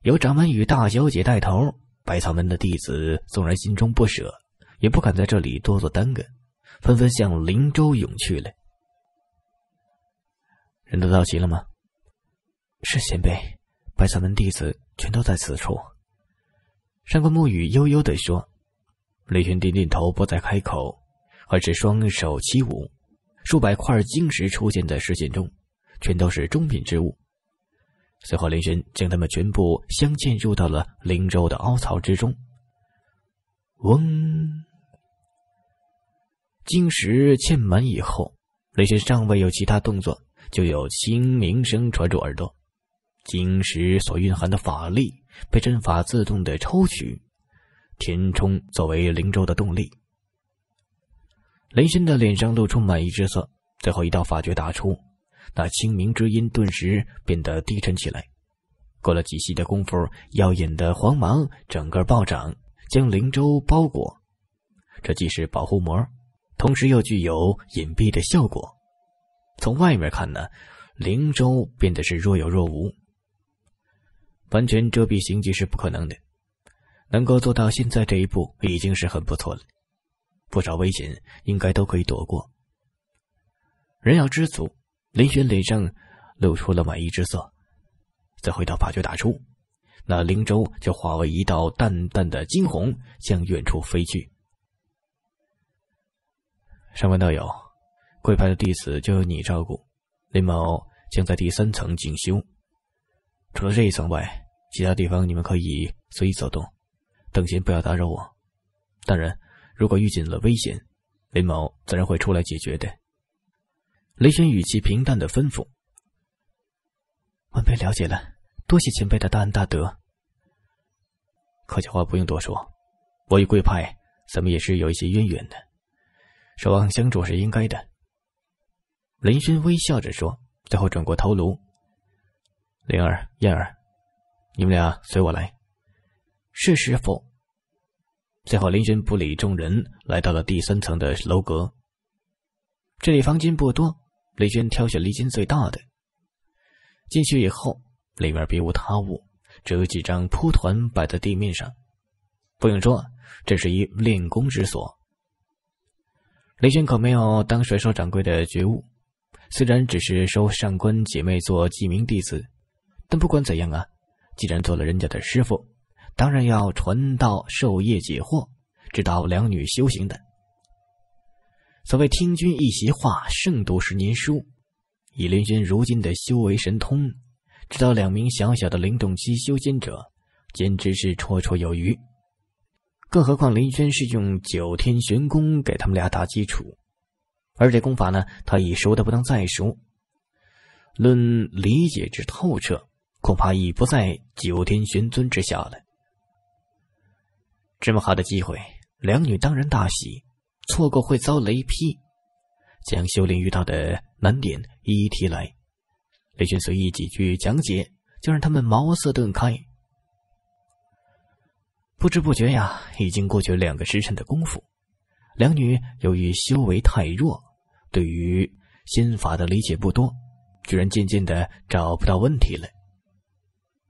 由掌门与大小姐带头，百草门的弟子纵然心中不舍，也不敢在这里多做耽搁，纷纷向灵州涌去了。人都到齐了吗？是，前辈。白草门弟子全都在此处。”上官暮雨悠悠的说。雷玄点点头，不再开口，而是双手起舞，数百块晶石出现在视线中，全都是中品之物。随后，雷玄将他们全部镶嵌入到了灵舟的凹槽之中。嗡，晶石嵌满以后，雷玄尚未有其他动作，就有轻鸣声传入耳朵。晶石所蕴含的法力被阵法自动的抽取，填充作为灵舟的动力。雷轩的脸上露出满意之色，最后一道法诀打出，那清明之音顿时变得低沉起来。过了几息的功夫，耀眼的黄芒整个暴涨，将灵舟包裹。这既是保护膜，同时又具有隐蔽的效果。从外面看呢，灵舟变得是若有若无。完全遮蔽行迹是不可能的，能够做到现在这一步已经是很不错了，不少危险应该都可以躲过。人要知足，林玄脸上露出了满意之色，再回到法诀打出，那灵舟就化为一道淡淡的金红，向远处飞去。上官道友，贵派的弟子就由你照顾，林某将在第三层进修。除了这一层外，其他地方你们可以随意走动。等闲不要打扰我。当然，如果遇见了危险，雷某自然会出来解决的。雷轩语气平淡的吩咐：“晚辈了解了，多谢前辈的大恩大德。”客气话不用多说，我与贵派怎么也是有一些渊源的，守望相助是应该的。”雷轩微笑着说，最后转过头颅。灵儿、燕儿，你们俩随我来。是师傅。最后，林轩不理众人，来到了第三层的楼阁。这里房间不多，林轩挑选离间最大的。进去以后，里面别无他物，只有几张铺团摆在地面上。不用说，这是一练功之所。林轩可没有当甩手掌柜的觉悟，虽然只是收上官姐妹做记名弟子。但不管怎样啊，既然做了人家的师傅，当然要传道授业解惑，指导两女修行的。所谓“听君一席话，胜读十年书”，以林轩如今的修为神通，指导两名小小的灵动期修仙者，简直是绰绰有余。更何况林轩是用九天玄功给他们俩打基础，而这功法呢，他已熟得不能再熟，论理解之透彻。恐怕已不在九天玄尊之下了。这么好的机会，两女当然大喜，错过会遭雷劈。将修炼遇到的难点一一提来，雷军随意几句讲解，就让他们茅塞顿开。不知不觉呀，已经过去两个时辰的功夫。两女由于修为太弱，对于心法的理解不多，居然渐渐的找不到问题了。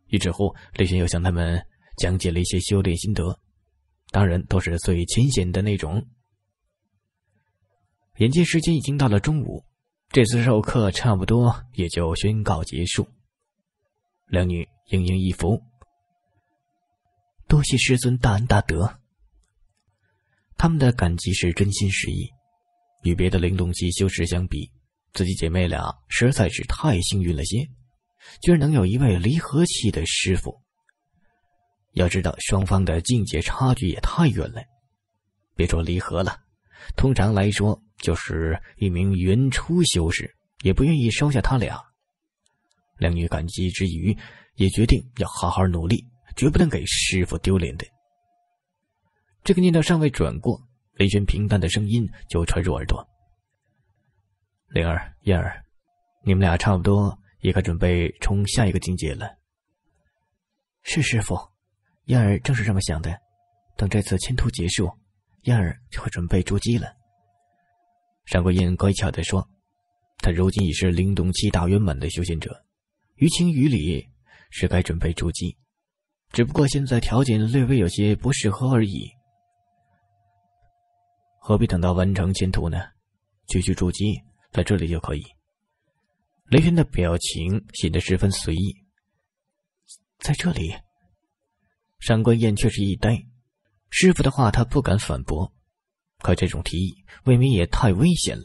一之后，李轩又向他们讲解了一些修炼心得，当然都是最浅显的那种。眼见时间已经到了中午，这次授课差不多也就宣告结束。两女盈盈一福：“多谢师尊大恩大德。”他们的感激是真心实意。与别的灵动期修士相比，自己姐妹俩实在是太幸运了些。居然能有一位离合器的师傅。要知道，双方的境界差距也太远了，别说离合了，通常来说，就是一名原初修士也不愿意收下他俩。两女感激之余，也决定要好好努力，绝不能给师傅丢脸的。这个念头尚未转过，雷玄平淡的声音就传入耳朵：“灵儿，燕儿，你们俩差不多。”也该准备冲下一个境界了。是师傅，燕儿正是这么想的。等这次迁徒结束，燕儿就会准备筑基了。上官燕乖巧的说：“他如今已是灵动期大圆满的修行者，于情于理是该准备筑基，只不过现在条件略微有些不适合而已。何必等到完成迁徒呢？区区筑基，在这里就可以。”雷玄的表情显得十分随意，在这里，上官燕却是一呆。师傅的话，他不敢反驳，可这种提议未免也太危险了。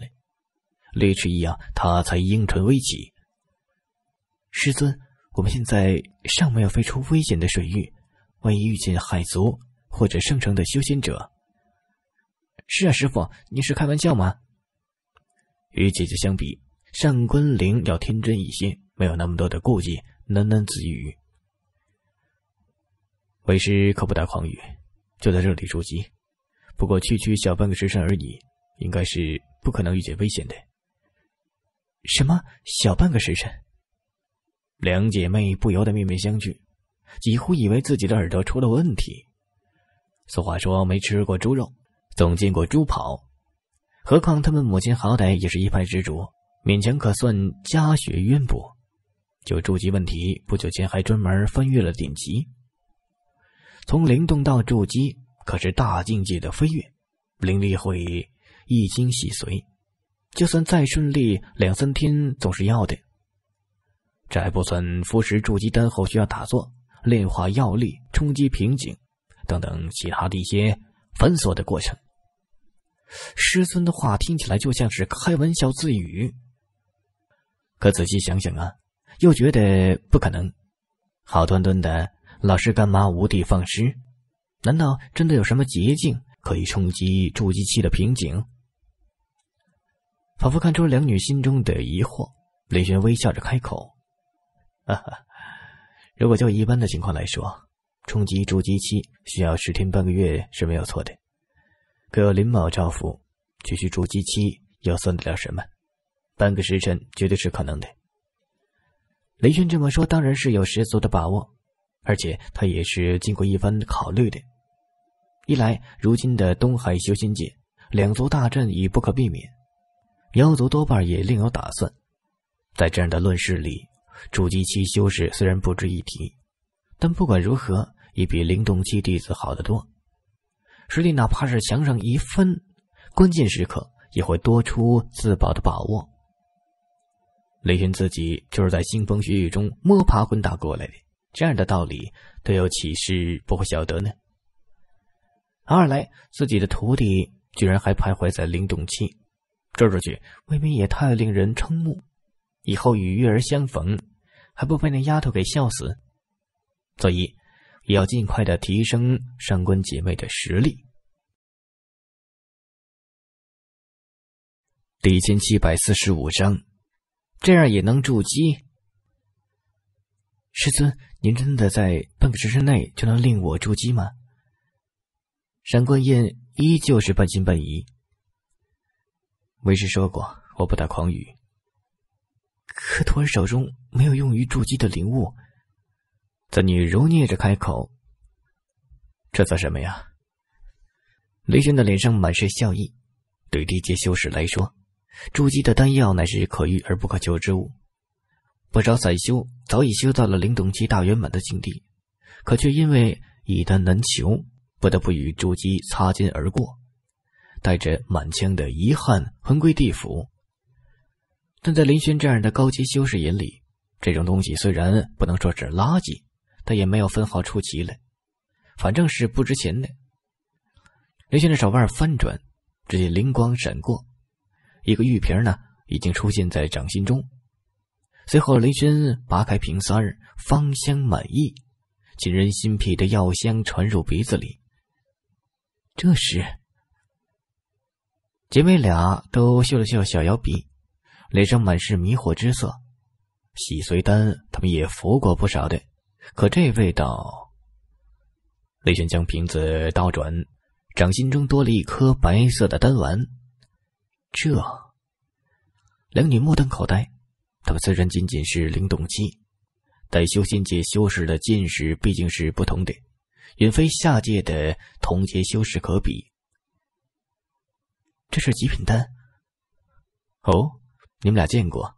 略迟一样，他才应唇微急。师尊，我们现在尚没有飞出危险的水域，万一遇见海族或者圣城的修仙者……是啊，师傅，您是开玩笑吗？与姐姐相比。”上官凌要天真一些，没有那么多的顾忌，喃喃自语：“为师可不打诳语，就在这里住基。不过区区小半个时辰而已，应该是不可能遇见危险的。”“什么？小半个时辰？”两姐妹不由得面面相觑，几乎以为自己的耳朵出了问题。俗话说：“没吃过猪肉，总见过猪跑。”何况她们母亲好歹也是一派执着。勉强可算家学渊博，就筑基问题，不久前还专门翻阅了典籍。从灵动到筑基，可是大境界的飞跃，灵力会一精洗髓，就算再顺利，两三天总是要的。这还不算服食筑基丹后需要打坐、炼化药力、冲击瓶颈等等其他的一些繁琐的过程。师尊的话听起来就像是开玩笑自语。可仔细想想啊，又觉得不可能。好端端的，老师干嘛无的放矢？难道真的有什么捷径可以冲击筑基期的瓶颈？仿佛看出两女心中的疑惑，李玄微笑着开口：“哈哈，如果就一般的情况来说，冲击筑基期需要十天半个月是没有错的。可林某照夫区区筑基期又算得了什么？”半个时辰绝对是可能的。雷轩这么说当然是有十足的把握，而且他也是经过一番考虑的。一来，如今的东海修仙界，两族大战已不可避免，妖族多半也另有打算。在这样的论世里，筑基期修士虽然不值一提，但不管如何，也比灵动期弟子好得多。实力哪怕是强上一分，关键时刻也会多出自保的把握。雷军自己就是在腥风血雨中摸爬滚打过来的，这样的道理队友岂是不会晓得呢？二来，自己的徒弟居然还徘徊在灵动期，这出去未免也太令人瞠目。以后与月儿相逢，还不被那丫头给笑死？所以，也要尽快的提升上官姐妹的实力。第一千七百四十五章。这样也能筑基？师尊，您真的在半个时辰内就能令我筑基吗？上官燕依旧是半信半疑。为师说过，我不打诳语。可徒儿手中没有用于筑基的灵物。怎女揉捏着开口：“这算什么呀？”雷轩的脸上满是笑意。对低阶修士来说。筑基的丹药乃是可遇而不可求之物，不少散修早已修到了灵动期大圆满的境地，可却因为一丹难求，不得不与筑基擦肩而过，带着满腔的遗憾魂归地府。但在林轩这样的高级修士眼里，这种东西虽然不能说是垃圾，但也没有分毫出奇了，反正是不值钱的。林轩的手腕翻转，只见灵光闪过。一个玉瓶呢，已经出现在掌心中。随后，雷轩拔开瓶塞，芳香满溢，沁人心脾的药香传入鼻子里。这时，姐妹俩都嗅了嗅小摇鼻，脸上满是迷惑之色。洗髓丹，他们也服过不少的，可这味道……雷军将瓶子倒转，掌心中多了一颗白色的丹丸。这两女目瞪口呆，他们虽然仅仅是灵动期，但修仙界修士的见识毕竟是不同的，远非下界的同阶修士可比。这是极品丹。哦，你们俩见过？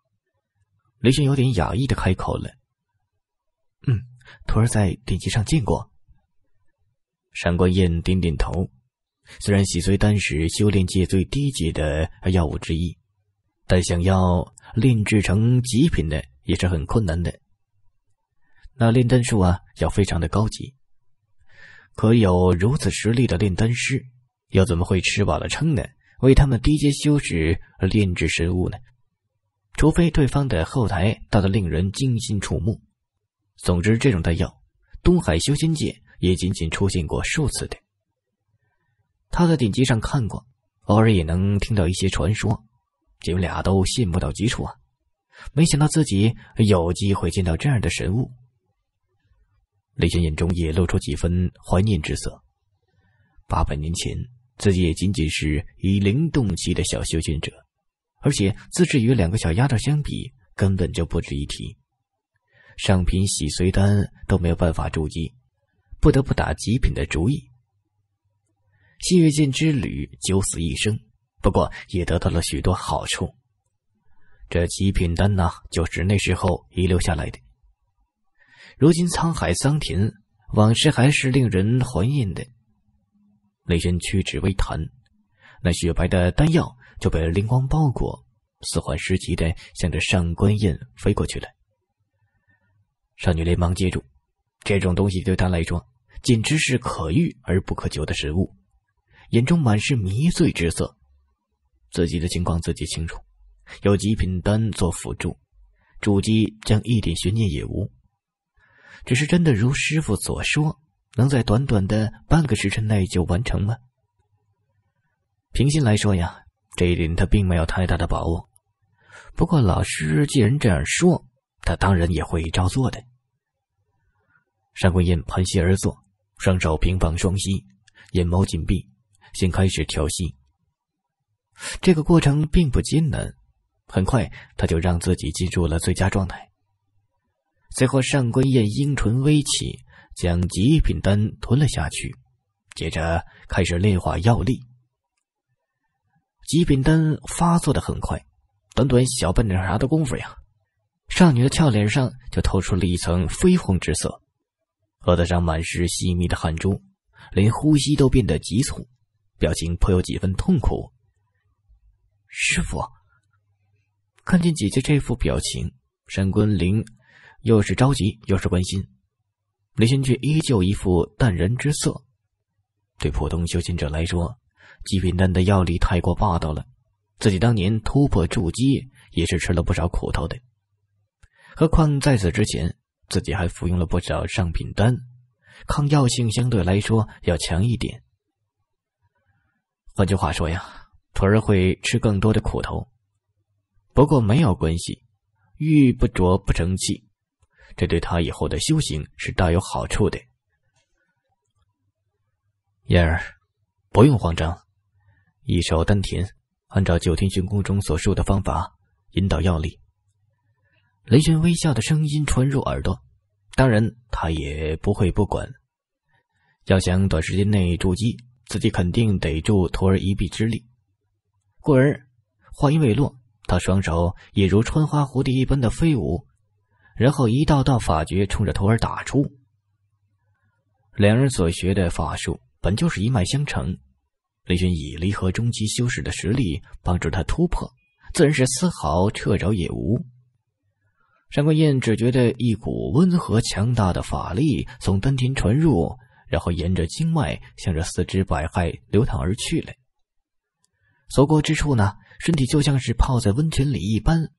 雷轩有点讶异的开口了。嗯，徒儿在典籍上见过。上官燕点点头。虽然洗髓丹是修炼界最低级的药物之一，但想要炼制成极品的也是很困难的。那炼丹术啊，要非常的高级。可有如此实力的炼丹师，又怎么会吃饱了撑的为他们低阶修士炼制神物呢？除非对方的后台大得令人惊心触目。总之，这种丹药，东海修仙界也仅仅出现过数次的。他在典籍上看过，偶尔也能听到一些传说，姐们俩都信不到极处啊！没想到自己有机会见到这样的神物。雷轩眼中也露出几分怀念之色。八百年前，自己也仅仅是以灵动期的小修行者，而且自质与两个小丫头相比，根本就不值一提，上品洗髓丹都没有办法筑基，不得不打极品的主意。血域剑之旅九死一生，不过也得到了许多好处。这极品丹呢，就是那时候遗留下来的。如今沧海桑田，往事还是令人怀念的。雷神屈指微弹，那雪白的丹药就被灵光包裹，似幻似奇的向着上官燕飞过去了。少女连忙接住，这种东西对她来说，简直是可遇而不可求的食物。眼中满是迷醉之色，自己的情况自己清楚，有极品丹做辅助，筑基将一点悬念也无。只是真的如师傅所说，能在短短的半个时辰内就完成吗？平心来说呀，这一点他并没有太大的把握。不过老师既然这样说，他当然也会照做的。上官燕盘膝而坐，双手平放双膝，眼眸紧闭。先开始调息，这个过程并不艰难，很快他就让自己进入了最佳状态。随后，上官燕阴唇微起，将极品丹吞了下去，接着开始炼化药力。极品丹发作的很快，短短小半点啥的功夫呀，少女的俏脸上就透出了一层绯红之色，额头上满是细密的汗珠，连呼吸都变得急促。表情颇有几分痛苦。师傅，看见姐姐这副表情，沈坤林又是着急又是关心。李轩却依旧一副淡然之色。对普通修行者来说，极品丹的药力太过霸道了，自己当年突破筑基也是吃了不少苦头的。何况在此之前，自己还服用了不少上品丹，抗药性相对来说要强一点。换句话说呀，徒儿会吃更多的苦头，不过没有关系，玉不琢不成器，这对他以后的修行是大有好处的。燕儿，不用慌张，一手丹田，按照九天玄功中所述的方法引导药力。雷玄微笑的声音传入耳朵，当然他也不会不管，要想短时间内筑基。自己肯定得助徒儿一臂之力。故而，话音未落，他双手也如穿花蝴蝶一般的飞舞，然后一道道法诀冲着徒儿打出。两人所学的法术本就是一脉相承，雷军以离合中期修士的实力帮助他突破，自然是丝毫掣肘也无。上官燕只觉得一股温和强大的法力从丹田传入。然后沿着经脉，向着四肢百骸流淌而去了。所过之处呢，身体就像是泡在温泉里一般，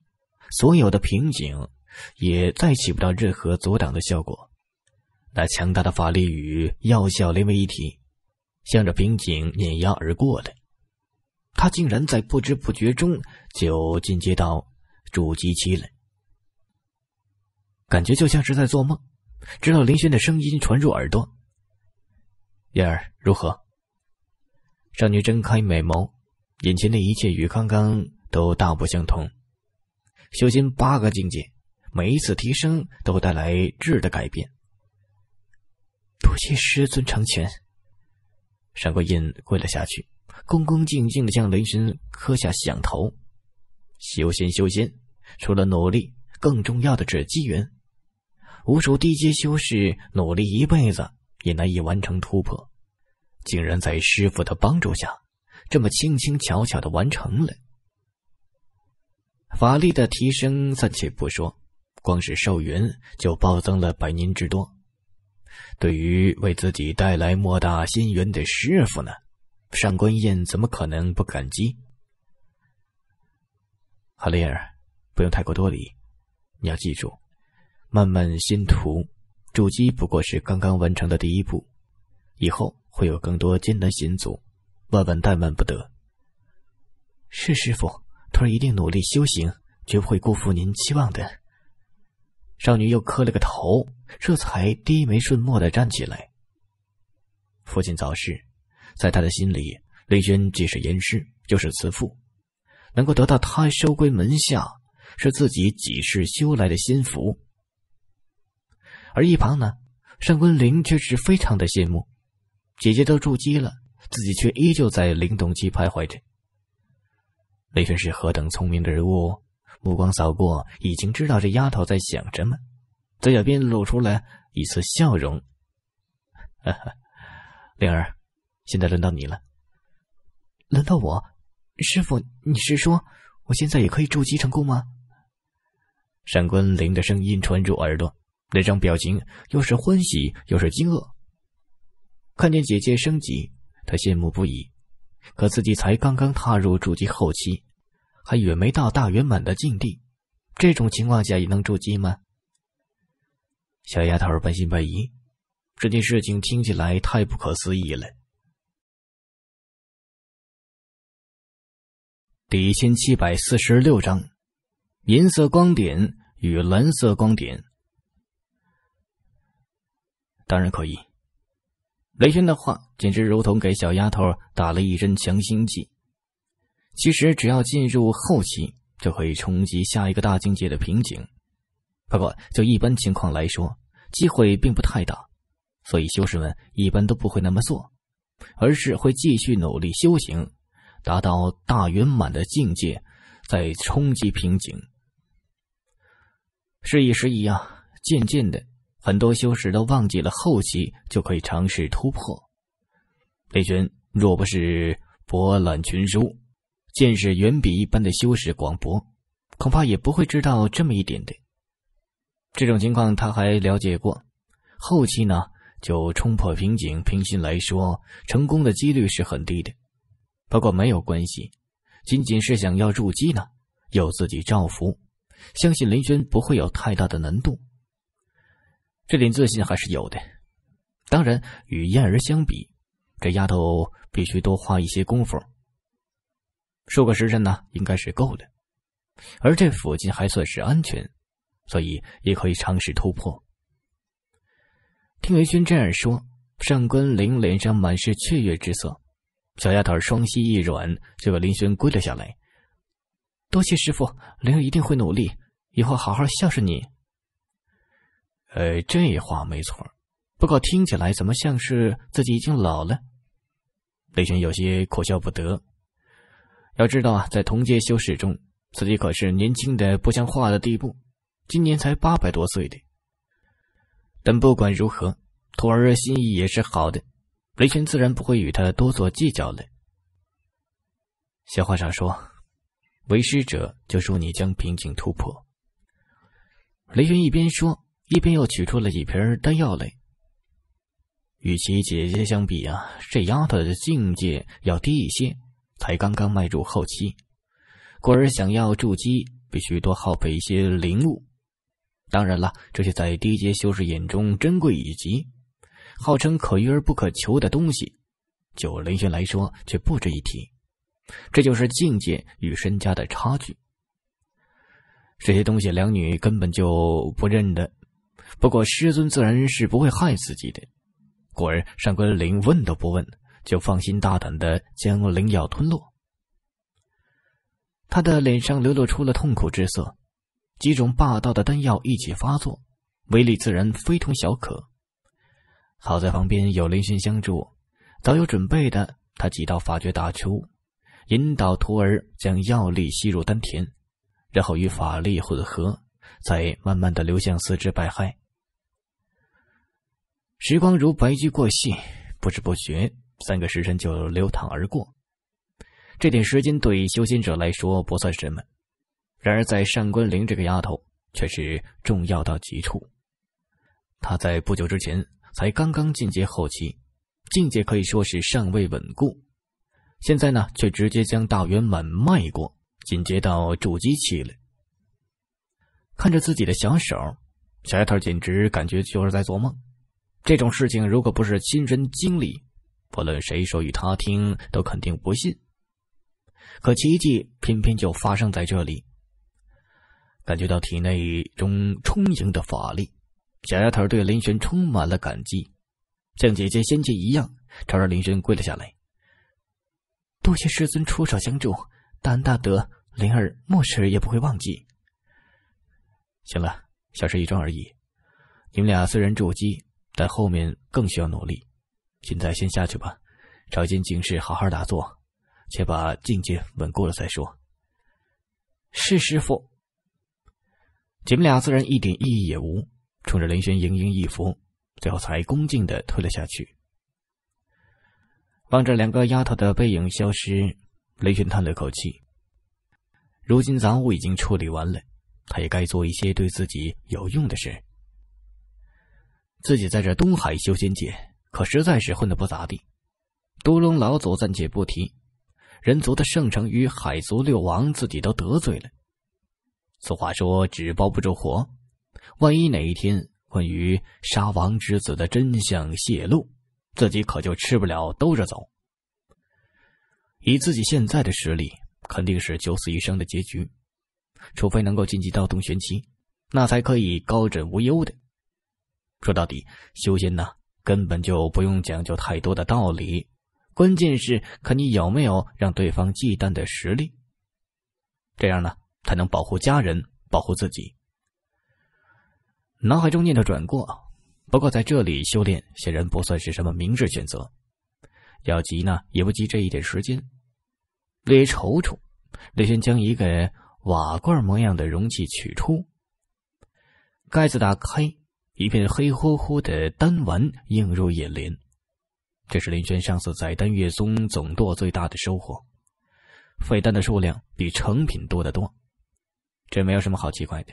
所有的瓶颈也再起不到任何阻挡的效果。那强大的法力与药效连为一体，向着瓶颈碾压而过的。他竟然在不知不觉中就进阶到筑基期了，感觉就像是在做梦。直到林轩的声音传入耳朵。燕儿如何？少女睁开美眸，眼前的一切与刚刚都大不相同。修仙八个境界，每一次提升都带来质的改变。多谢师尊成全。上官燕跪了下去，恭恭敬敬的向雷神磕下响头。修仙，修仙，除了努力，更重要的是机缘。无数低阶修士努力一辈子。也难以完成突破，竟然在师傅的帮助下，这么轻轻巧巧的完成了。法力的提升暂且不说，光是寿元就暴增了百年之多。对于为自己带来莫大仙缘的师傅呢，上官燕怎么可能不感激？哈丽儿，不用太过多礼，你要记住，漫漫新途。筑基不过是刚刚完成的第一步，以后会有更多艰难险阻，万万怠慢不得。是师傅，徒儿一定努力修行，绝不会辜负您期望的。少女又磕了个头，这才低眉顺目的站起来。父亲早逝，在他的心里，雷军既是严师，又是慈父，能够得到他收归门下，是自己几世修来的心福。而一旁呢，上官灵却是非常的羡慕，姐姐都筑基了，自己却依旧在灵动期徘徊着。雷神是何等聪明的人物，目光扫过，已经知道这丫头在想什么，嘴角边露出了一丝笑容。呵 呵，灵儿，现在轮到你了。轮到我，师傅，你是说我现在也可以筑基成功吗？上官灵的声音传入耳朵。那张表情又是欢喜又是惊愕。看见姐姐升级，他羡慕不已。可自己才刚刚踏入筑基后期，还远没到大圆满的境地，这种情况下也能筑基吗？小丫头半信半疑，这件事情听起来太不可思议了。第一千七百四十六章：银色光点与蓝色光点。当然可以。雷轩的话简直如同给小丫头打了一针强心剂。其实只要进入后期，就可以冲击下一个大境界的瓶颈。不过就一般情况来说，机会并不太大，所以修士们一般都不会那么做，而是会继续努力修行，达到大圆满的境界，再冲击瓶颈。是一时一样，渐渐的。很多修士都忘记了后期就可以尝试突破。雷军若不是博览群书，见识远比一般的修士广博，恐怕也不会知道这么一点的。这种情况他还了解过。后期呢，就冲破瓶颈，平心来说成功的几率是很低的。不过没有关系，仅仅是想要筑基呢，有自己照拂，相信雷军不会有太大的难度。这点自信还是有的，当然与燕儿相比，这丫头必须多花一些功夫。数个时辰呢，应该是够的。而这附近还算是安全，所以也可以尝试突破。听雷轩这样说，上官灵脸上满是雀跃之色。小丫头双膝一软，就把林轩跪了下来：“多谢师傅，灵儿一定会努力，以后好好孝顺你。”呃，这话没错，不过听起来怎么像是自己已经老了？雷玄有些苦笑不得。要知道啊，在同阶修士中，自己可是年轻的不像话的地步，今年才八百多岁的。但不管如何，徒儿心意也是好的，雷玄自然不会与他多做计较了。闲话少说，为师者就祝你将瓶颈突破。雷玄一边说。一边又取出了几瓶丹药来。与其姐姐相比啊，这丫头的境界要低一些，才刚刚迈入后期，故而想要筑基，必须多耗费一些灵物。当然了，这些在低阶修士眼中珍贵以及号称可遇而不可求的东西，就雷轩来说却不值一提。这就是境界与身家的差距。这些东西，两女根本就不认得。不过，师尊自然是不会害自己的。果然，上官灵问都不问，就放心大胆的将灵药吞落。他的脸上流露出了痛苦之色，几种霸道的丹药一起发作，威力自然非同小可。好在旁边有林轩相助，早有准备的他几道法诀打出，引导徒儿将药力吸入丹田，然后与法力混合，再慢慢的流向四肢百骸。时光如白驹过隙，不知不觉三个时辰就流淌而过。这点时间对修仙者来说不算什么，然而在上官灵这个丫头却是重要到极处。她在不久之前才刚刚进阶后期，境界可以说是尚未稳固，现在呢却直接将大圆满迈过，进阶到筑基期了。看着自己的小手，小丫头简直感觉就是在做梦。这种事情如果不是亲身经历，不论谁说与他听，都肯定不信。可奇迹偏偏就发生在这里。感觉到体内中充盈的法力，小丫头对林轩充满了感激，像姐姐仙界一样，朝着林轩跪了下来：“多谢师尊出手相助，大恩大德，灵儿莫齿也不会忘记。”行了，小事一桩而已。你们俩虽然筑基，但后面更需要努力，现在先下去吧，找间紧室好好打坐，且把境界稳固了再说。是师傅。姐妹俩自然一点意义也无，冲着雷玄盈盈一服，最后才恭敬的退了下去。望着两个丫头的背影消失，雷玄叹了口气。如今杂物已经处理完了，他也该做一些对自己有用的事。自己在这东海修仙界，可实在是混得不咋地。独龙老祖暂且不提，人族的圣城与海族六王，自己都得罪了。俗话说纸包不住火，万一哪一天关于杀王之子的真相泄露，自己可就吃不了兜着走。以自己现在的实力，肯定是九死一生的结局。除非能够晋级到东玄期，那才可以高枕无忧的。说到底，修仙呢，根本就不用讲究太多的道理，关键是看你有没有让对方忌惮的实力。这样呢，才能保护家人，保护自己。脑海中念头转过，不过在这里修炼显然不算是什么明智选择。要急呢，也不急这一点时间。略踌躇，略先将一个瓦罐模样的容器取出，盖子打开。一片黑乎乎的丹丸映入眼帘，这是林轩上次在丹月宗总舵最大的收获。废丹的数量比成品多得多，这没有什么好奇怪的。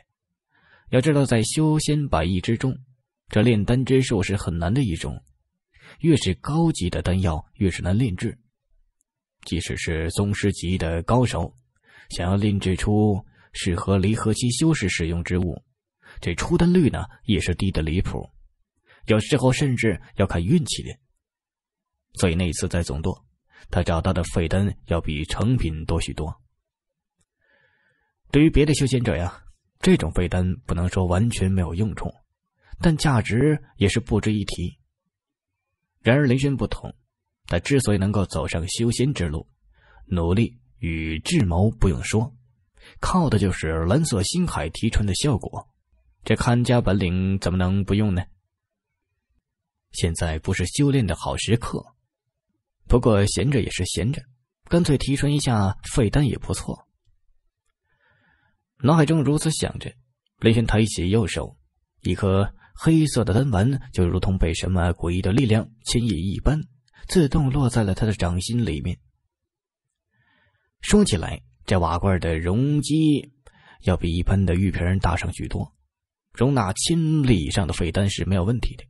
要知道，在修仙百艺之中，这炼丹之术是很难的一种。越是高级的丹药，越是难炼制。即使是宗师级的高手，想要炼制出适合离合期修士使用之物。这出单率呢也是低的离谱，有时候甚至要看运气的。所以那一次在总舵，他找到的废单要比成品多许多。对于别的修仙者呀，这种废单不能说完全没有用处，但价值也是不值一提。然而雷神不同，他之所以能够走上修仙之路，努力与智谋不用说，靠的就是蓝色星海提纯的效果。这看家本领怎么能不用呢？现在不是修炼的好时刻，不过闲着也是闲着，干脆提纯一下废丹也不错。脑海中如此想着，雷玄抬起右手，一颗黑色的丹丸就如同被什么诡异的力量牵引一般，自动落在了他的掌心里面。说起来，这瓦罐的容积要比一般的玉瓶大上许多。容纳千粒以上的废丹是没有问题的。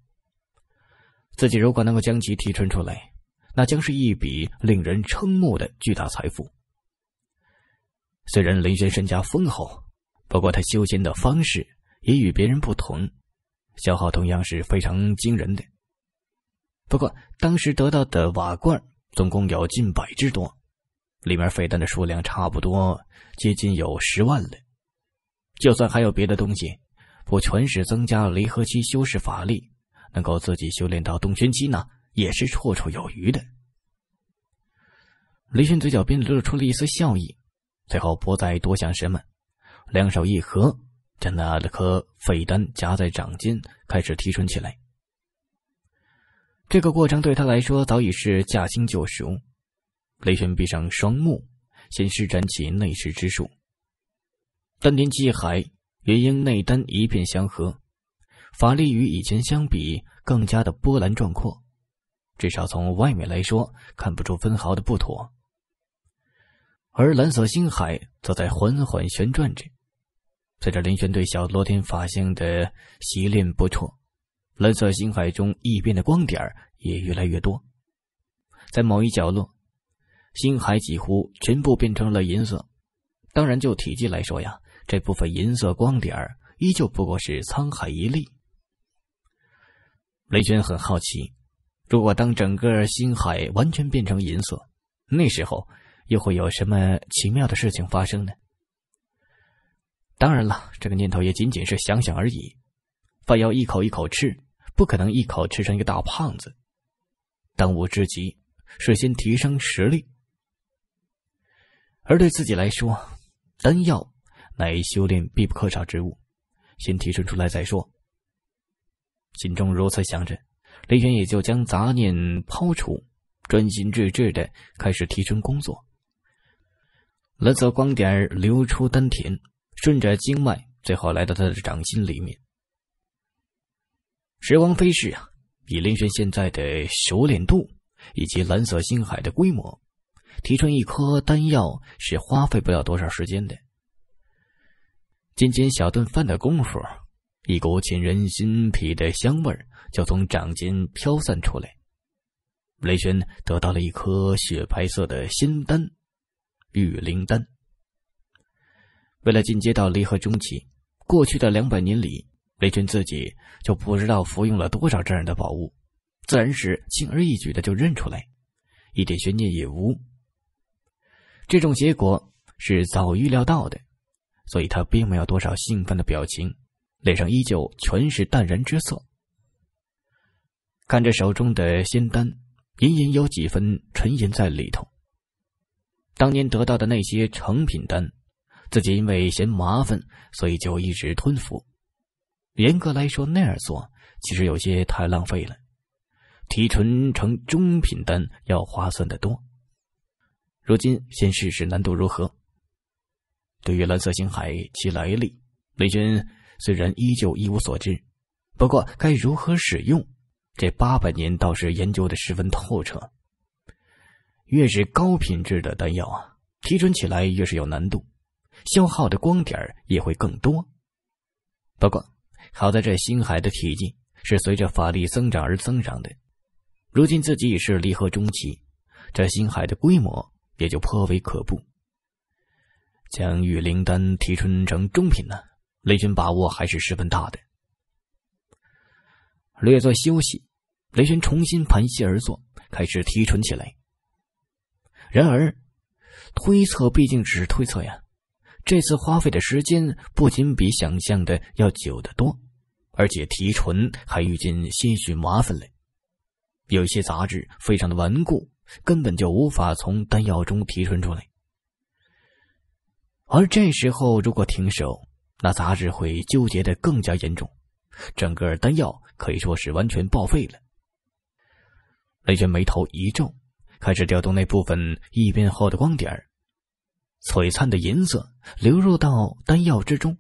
自己如果能够将其提纯出来，那将是一笔令人瞠目的巨大财富。虽然林轩身家丰厚，不过他修仙的方式也与别人不同，消耗同样是非常惊人的。不过当时得到的瓦罐总共有近百只多，里面废丹的数量差不多接近有十万了。就算还有别的东西。我全是增加离合期修饰法力，能够自己修炼到动玄期呢，也是绰绰有余的。雷轩嘴角边露出了一丝笑意，最后不再多想什么，两手一合，将那颗废丹夹在掌间，开始提纯起来。这个过程对他来说早已是驾轻就熟。雷轩闭上双目，先施展起内视之术，丹田气海。原因，内丹一片祥和，法力与以前相比更加的波澜壮阔，至少从外面来说看不出分毫的不妥。而蓝色星海则在缓缓旋转着，随着林轩对小罗天法相的习练不错，蓝色星海中异变的光点也越来越多。在某一角落，星海几乎全部变成了银色，当然就体积来说呀。这部分银色光点依旧不过是沧海一粒。雷军很好奇，如果当整个星海完全变成银色，那时候又会有什么奇妙的事情发生呢？当然了，这个念头也仅仅是想想而已。饭要一口一口吃，不可能一口吃成一个大胖子。当务之急是先提升实力，而对自己来说，丹药。乃修炼必不可少之物，先提升出来再说。心中如此想着，林轩也就将杂念抛除，专心致志的开始提升工作。蓝色光点流出丹田，顺着经脉，最后来到他的掌心里面。时光飞逝啊，以林轩现在的熟练度以及蓝色星海的规模，提升一颗丹药是花费不了多少时间的。仅仅小顿饭的功夫，一股沁人心脾的香味就从掌间飘散出来。雷轩得到了一颗雪白色的仙丹——玉灵丹。为了进阶到离合中期，过去的两百年里，雷轩自己就不知道服用了多少这样的宝物，自然是轻而易举的就认出来，一点悬念也无。这种结果是早预料到的。所以他并没有多少兴奋的表情，脸上依旧全是淡然之色。看着手中的仙丹，隐隐有几分沉吟在里头。当年得到的那些成品丹，自己因为嫌麻烦，所以就一直吞服。严格来说，那样做其实有些太浪费了。提纯成中品丹要划算得多。如今先试试难度如何。对于蓝色星海其来历，雷军虽然依旧一无所知，不过该如何使用这八百年倒是研究的十分透彻。越是高品质的丹药啊，提纯起来越是有难度，消耗的光点也会更多。不过好在这星海的体积是随着法力增长而增长的，如今自己已是离合中期，这星海的规模也就颇为可怖。将玉灵丹提纯成中品呢？雷军把握还是十分大的。略作休息，雷军重新盘膝而坐，开始提纯起来。然而，推测毕竟只是推测呀。这次花费的时间不仅比想象的要久得多，而且提纯还遇见些许麻烦了。有些杂质非常的顽固，根本就无法从丹药中提纯出来。而这时候，如果停手，那杂质会纠结的更加严重，整个丹药可以说是完全报废了。雷军眉头一皱，开始调动那部分异变后的光点，璀璨的银色流入到丹药之中。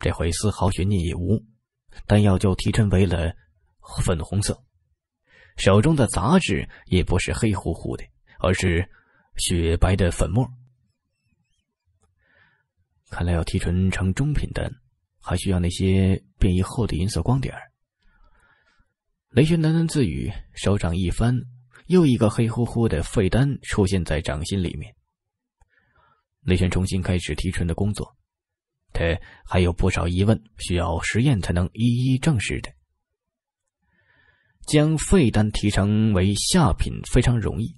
这回丝毫悬念也无，丹药就提纯为了粉红色，手中的杂质也不是黑乎乎的，而是雪白的粉末。看来要提纯成中品丹，还需要那些变异后的银色光点雷玄喃喃自语，手掌一翻，又一个黑乎乎的废丹出现在掌心里面。雷玄重新开始提纯的工作，他还有不少疑问需要实验才能一一证实的。将废丹提成为下品非常容易，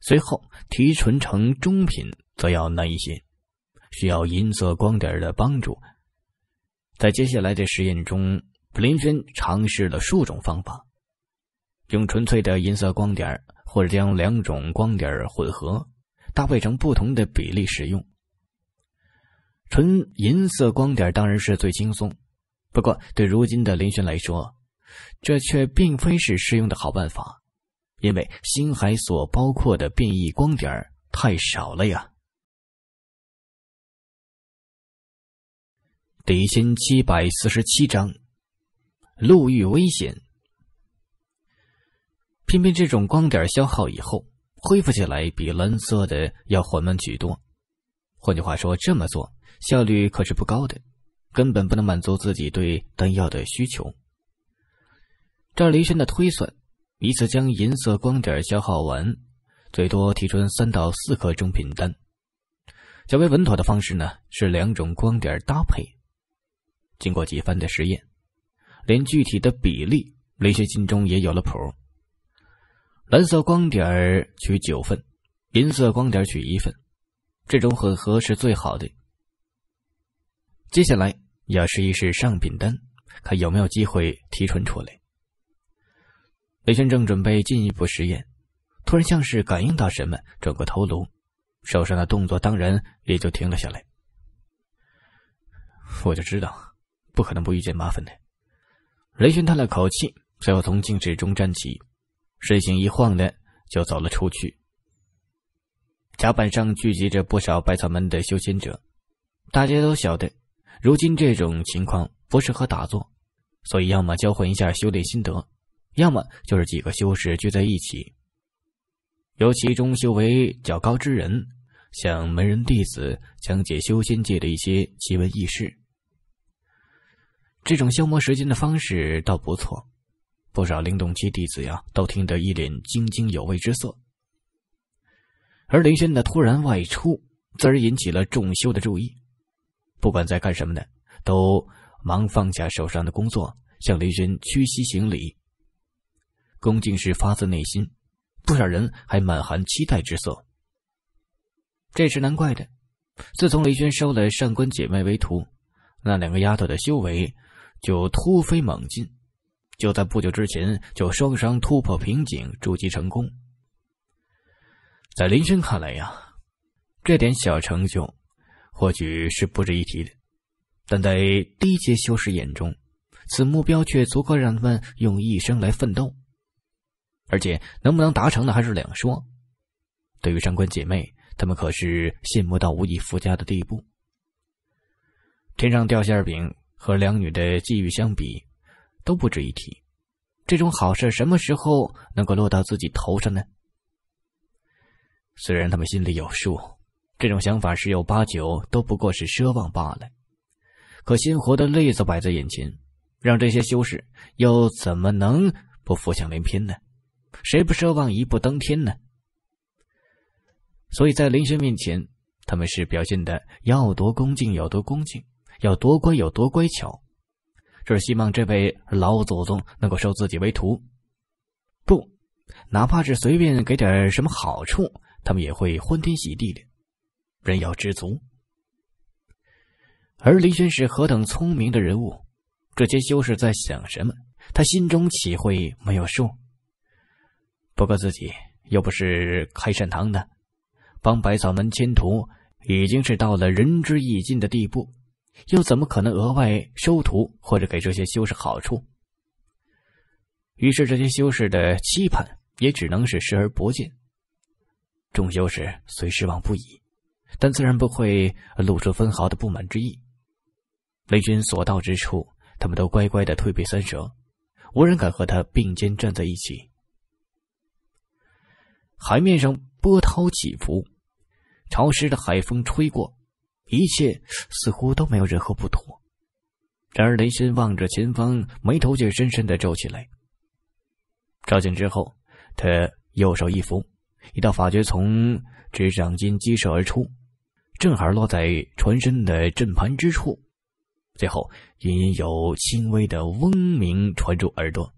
随后提纯成中品则要难一些。需要银色光点的帮助，在接下来的实验中，林轩尝试了数种方法，用纯粹的银色光点，或者将两种光点混合，搭配成不同的比例使用。纯银色光点当然是最轻松，不过对如今的林轩来说，这却并非是适用的好办法，因为星海所包括的变异光点太少了呀。第一千七百四十七章，路遇危险。偏偏这种光点消耗以后，恢复起来比蓝色的要缓慢许多。换句话说，这么做效率可是不高的，根本不能满足自己对丹药的需求。照雷轩的推算，一次将银色光点消耗完，最多提纯三到四颗中品丹。较为稳妥的方式呢，是两种光点搭配。经过几番的实验，连具体的比例，雷学心中也有了谱。蓝色光点取九份，银色光点取一份，这种混合是最好的。接下来要试一试上品丹，看有没有机会提纯出来。雷轩正准备进一步实验，突然像是感应到什么，转过头颅，手上的动作当然也就停了下来。我就知道。不可能不遇见麻烦的。雷轩叹了口气，随后从静室中站起，身形一晃的就走了出去。甲板上聚集着不少百草门的修仙者，大家都晓得，如今这种情况不适合打坐，所以要么交换一下修炼心得，要么就是几个修士聚在一起，由其中修为较高之人向门人弟子讲解修仙界的一些奇闻异事。这种消磨时间的方式倒不错，不少灵动期弟子呀，都听得一脸津津有味之色。而雷轩的突然外出，自然引起了众修的注意。不管在干什么的，都忙放下手上的工作，向雷轩屈膝行礼，恭敬是发自内心，不少人还满含期待之色。这是难怪的，自从雷轩收了上官姐妹为徒，那两个丫头的修为。就突飞猛进，就在不久之前就双双突破瓶颈，筑基成功。在林轩看来呀，这点小成就，或许是不值一提的；但在低阶修士眼中，此目标却足够让他们用一生来奋斗。而且，能不能达成的还是两说。对于上官姐妹，他们可是羡慕到无以复加的地步。天上掉馅饼。和两女的际遇相比，都不值一提。这种好事什么时候能够落到自己头上呢？虽然他们心里有数，这种想法十有八九都不过是奢望罢了。可鲜活的例子摆在眼前，让这些修士又怎么能不浮想联翩呢？谁不奢望一步登天呢？所以在林轩面前，他们是表现的要多恭敬有多恭敬。要多乖有多乖巧，只是希望这位老祖宗能够收自己为徒。不，哪怕是随便给点什么好处，他们也会欢天喜地的。人要知足。而林轩是何等聪明的人物，这些修士在想什么，他心中岂会没有数？不过自己又不是开善堂的，帮百草门迁徒，已经是到了仁至义尽的地步。又怎么可能额外收徒或者给这些修士好处？于是这些修士的期盼也只能是视而不见。众修士虽失望不已，但自然不会露出分毫的不满之意。雷军所到之处，他们都乖乖的退避三舍，无人敢和他并肩站在一起。海面上波涛起伏，潮湿的海风吹过。一切似乎都没有任何不妥，然而雷欣望着前方，眉头却深深的皱起来。照见之后，他右手一扶，一道法诀从指掌间激射而出，正好落在船身的震盘之处。最后，隐隐有轻微的嗡鸣传入耳朵，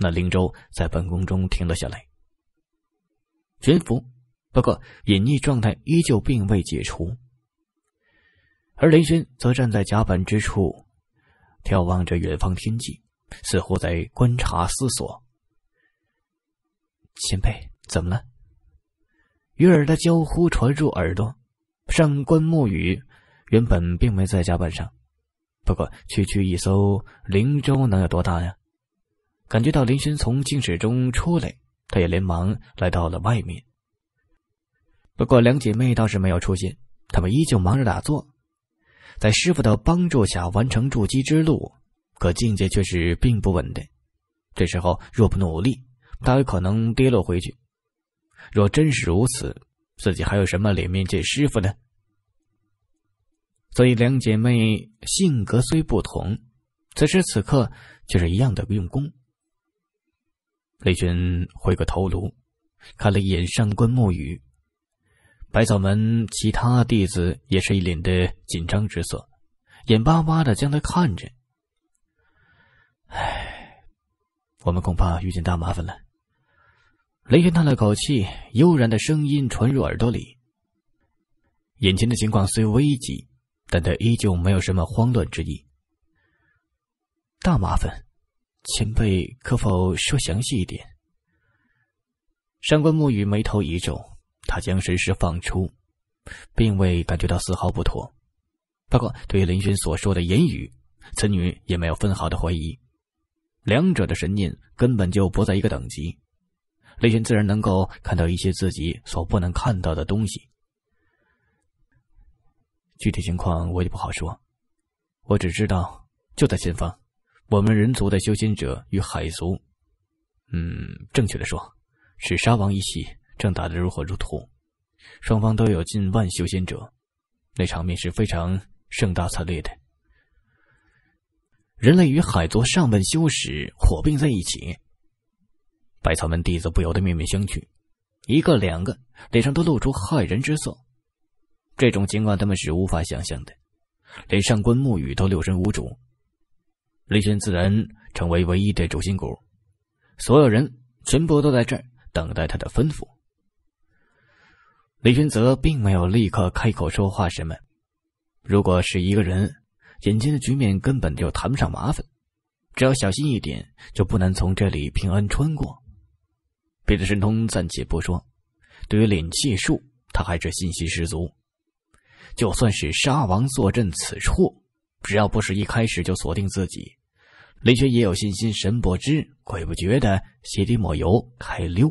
那灵舟在半空中停了下来，悬浮。不过，隐匿状态依旧并未解除。而雷军则站在甲板之处，眺望着远方天际，似乎在观察思索。前辈，怎么了？鱼儿的娇呼传入耳朵。上官暮雨原本并没在甲板上，不过区区一艘灵舟能有多大呀？感觉到林轩从静水中出来，他也连忙来到了外面。不过两姐妹倒是没有出现，她们依旧忙着打坐。在师傅的帮助下完成筑基之路，可境界却是并不稳定。这时候若不努力，他有可能跌落回去。若真是如此，自己还有什么脸面见师傅呢？所以两姐妹性格虽不同，此时此刻却是一样的用功。雷军回过头颅，看了一眼上官暮雨。百草门其他弟子也是一脸的紧张之色，眼巴巴的将他看着。唉，我们恐怕遇见大麻烦了。雷玄叹了口气，悠然的声音传入耳朵里。眼前的情况虽危急，但他依旧没有什么慌乱之意。大麻烦，前辈可否说详细一点？上官暮雨眉头一皱。他将神识放出，并未感觉到丝毫不妥。不过，对于林轩所说的言语，此女也没有分毫的怀疑。两者的神念根本就不在一个等级，林轩自然能够看到一些自己所不能看到的东西。具体情况我也不好说，我只知道就在前方，我们人族的修仙者与海族，嗯，正确的说，是沙王一系。正打得如火如荼，双方都有近万修仙者，那场面是非常盛大惨烈的。人类与海族上位修士火并在一起，百草门弟子不由得面面相觑，一个两个脸上都露出骇人之色。这种情况他们是无法想象的，连上官沐雨都六神无主，雷轩自然成为唯一的主心骨，所有人全部都在这儿等待他的吩咐。李玄泽并没有立刻开口说话什么。如果是一个人，眼前的局面根本就谈不上麻烦，只要小心一点，就不难从这里平安穿过。别的神通暂且不说，对于领气术，他还是信心十足。就算是沙王坐镇此处，只要不是一开始就锁定自己，李玄也有信心神不知鬼不觉的鞋底抹油开溜。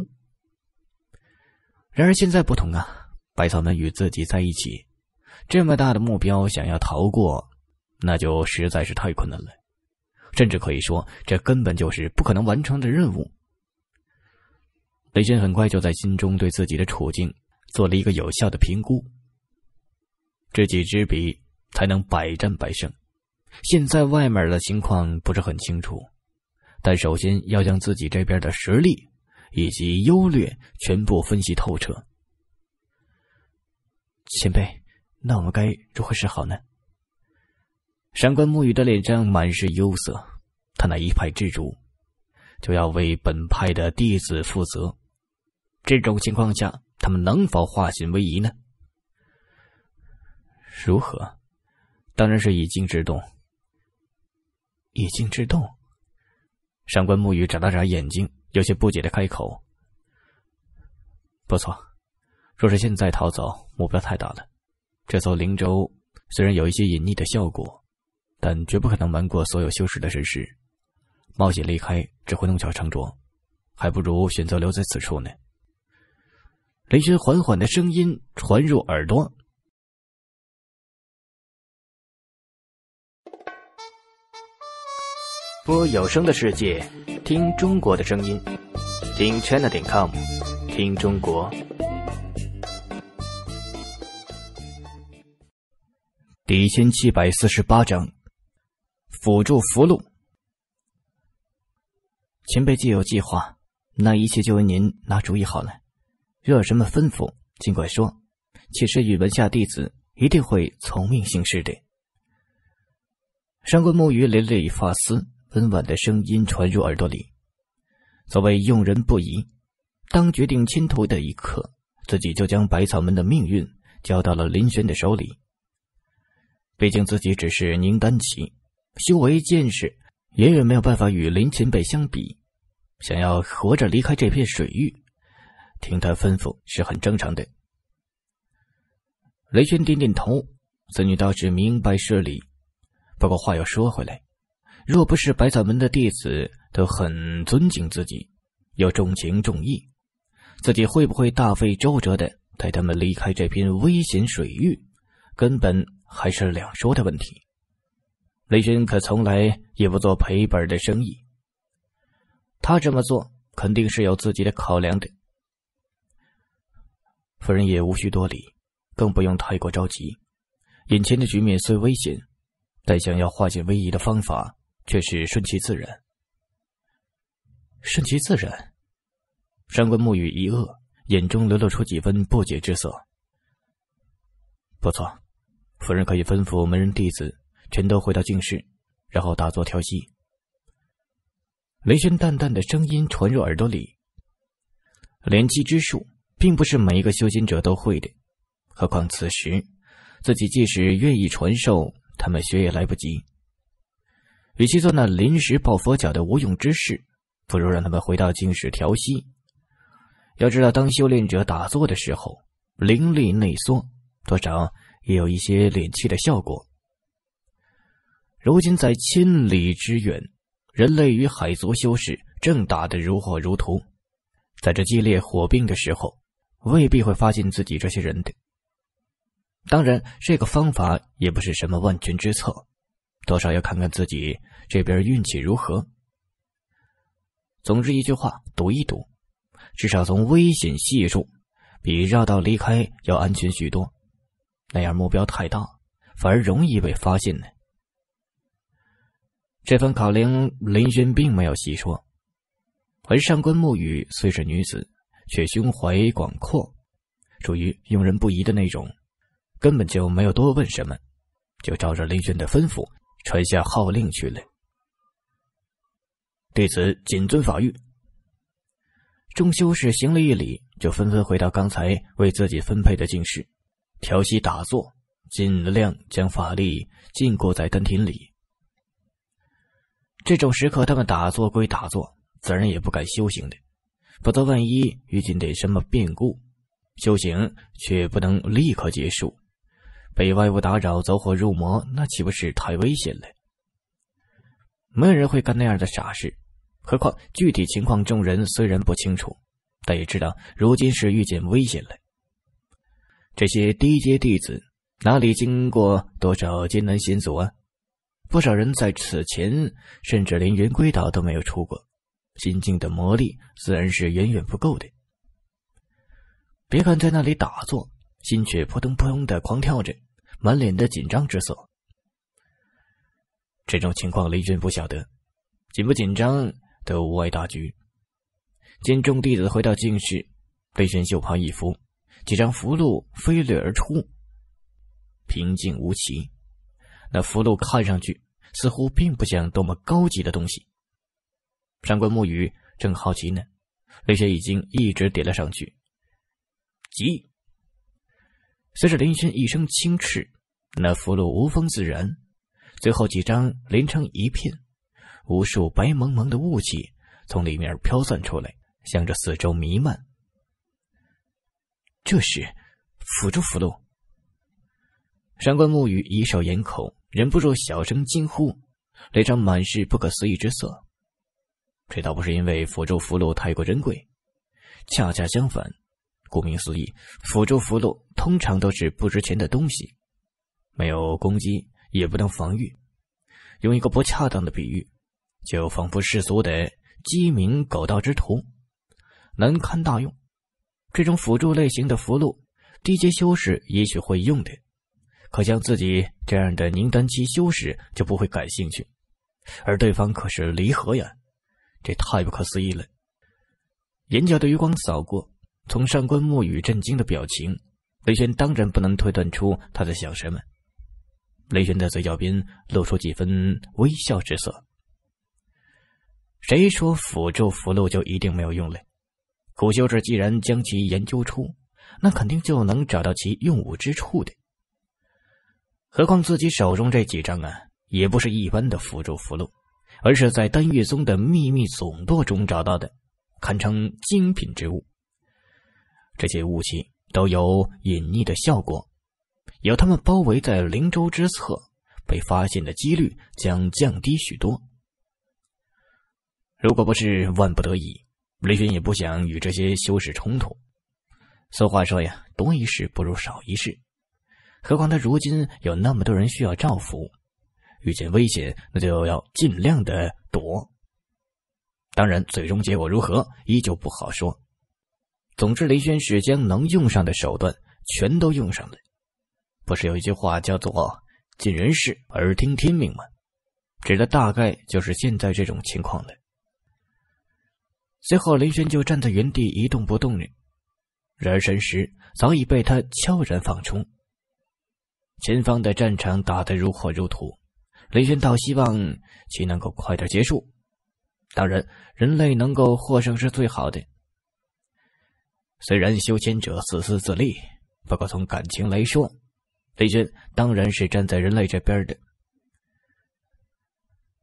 然而现在不同啊，百草门与自己在一起，这么大的目标想要逃过，那就实在是太困难了，甚至可以说这根本就是不可能完成的任务。雷军很快就在心中对自己的处境做了一个有效的评估。知己知彼，才能百战百胜。现在外面的情况不是很清楚，但首先要将自己这边的实力。以及优劣全部分析透彻。前辈，那我们该如何是好呢？上官暮雨的脸上满是忧色。他那一派之主，就要为本派的弟子负责。这种情况下，他们能否化险为夷呢？如何？当然是以静制动。以静制动。上官暮雨眨了眨眼睛。有些不解的开口：“不错，若是现在逃走，目标太大了。这艘灵舟虽然有一些隐匿的效果，但绝不可能瞒过所有修士的神识。冒险离开，只会弄巧成拙，还不如选择留在此处呢。”雷轩缓缓的声音传入耳朵。播有声的世界，听中国的声音，听 China 点 com，听中国。第一千七百四十八章辅助符箓。前辈既有计划，那一切就由您拿主意好了。若有什么吩咐，尽管说，其实宇文下弟子一定会从命行事的。上官木鱼理理发丝。温婉的声音传入耳朵里。所谓用人不疑，当决定亲头的一刻，自己就将百草门的命运交到了林轩的手里。毕竟自己只是宁丹期，修为见识远远没有办法与林前辈相比。想要活着离开这片水域，听他吩咐是很正常的。雷轩点点头，此女倒是明白事理。不过话又说回来。若不是百草门的弟子都很尊敬自己，又重情重义，自己会不会大费周折的带他们离开这片危险水域，根本还是两说的问题。雷军可从来也不做赔本的生意，他这么做肯定是有自己的考量的。夫人也无需多礼，更不用太过着急。眼前的局面虽危险，但想要化解危急的方法。却是顺其自然，顺其自然。上官沐雨一愕，眼中流露出几分不解之色。不错，夫人可以吩咐门人弟子全都回到静室，然后打坐调息。雷轩淡淡的声音传入耳朵里。连击之术并不是每一个修心者都会的，何况此时自己即使愿意传授，他们学也来不及。与其做那临时抱佛脚的无用之事，不如让他们回到静室调息。要知道，当修炼者打坐的时候，灵力内缩，多少也有一些敛气的效果。如今在千里之远，人类与海族修士正打得如火如荼，在这激烈火并的时候，未必会发现自己这些人的。当然，这个方法也不是什么万全之策。多少要看看自己这边运气如何。总之一句话，赌一赌，至少从危险系数比绕道离开要安全许多。那样目标太大，反而容易被发现呢。这份考量，林轩并没有细说。而上官暮雨虽是女子，却胸怀广阔，属于用人不疑的那种，根本就没有多问什么，就照着林轩的吩咐。传下号令去了，对此，谨遵法谕。众修士行了一礼，就纷纷回到刚才为自己分配的静室，调息打坐，尽量将法力禁锢在丹田里。这种时刻，他们打坐归打坐，自然也不敢修行的，否则万一遇见点什么变故，修行却不能立刻结束。被外物打扰，走火入魔，那岂不是太危险了？没有人会干那样的傻事。何况具体情况，众人虽然不清楚，但也知道如今是遇见危险了。这些低阶弟子哪里经过多少艰难险阻啊？不少人在此前，甚至连圆规岛都没有出过，心境的磨砺自然是远远不够的。别看在那里打坐，心却扑通扑通的狂跳着。满脸的紧张之色。这种情况，雷军不晓得，紧不紧张都无碍大局。见众弟子回到静室，被旋袖袍一拂，几张符箓飞掠而出，平静无奇。那符箓看上去似乎并不像多么高级的东西。上官暮雨正好奇呢，雷玄已经一直叠了上去，急。随着林轩一声轻斥，那符箓无风自燃，最后几张连成一片，无数白蒙蒙的雾气从里面飘散出来，向着四周弥漫。这时，辅助符箓，上官暮雨衣手掩口，忍不住小声惊呼，脸上满是不可思议之色。这倒不是因为辅助符箓太过珍贵，恰恰相反。顾名思义，辅助符箓通常都是不值钱的东西，没有攻击，也不能防御。用一个不恰当的比喻，就仿佛世俗的鸡鸣狗盗之徒，难堪大用。这种辅助类型的符箓，低阶修士也许会用的，可像自己这样的凝丹期修士就不会感兴趣。而对方可是离合呀，这太不可思议了！眼角的余光扫过。从上官墨雨震惊的表情，雷轩当然不能推断出他在想什么。雷轩的嘴角边露出几分微笑之色。谁说辅助符箓就一定没有用嘞？苦修士既然将其研究出，那肯定就能找到其用武之处的。何况自己手中这几张啊，也不是一般的辅助符箓，而是在丹月宗的秘密总舵中找到的，堪称精品之物。这些雾气都有隐匿的效果，有他们包围在灵州之侧，被发现的几率将降低许多。如果不是万不得已，雷军也不想与这些修士冲突。俗话说呀，多一事不如少一事。何况他如今有那么多人需要照拂，遇见危险那就要尽量的躲。当然，最终结果如何，依旧不好说。总之，雷轩是将能用上的手段全都用上了。不是有一句话叫做“尽人事，耳听天命”吗？指的大概就是现在这种情况了。随后，雷轩就站在原地一动不动了。然而，神识早已被他悄然放出。前方的战场打得如火如荼，雷轩倒希望其能够快点结束。当然，人类能够获胜是最好的。虽然修仙者自私自利，不过从感情来说，雷军当然是站在人类这边的。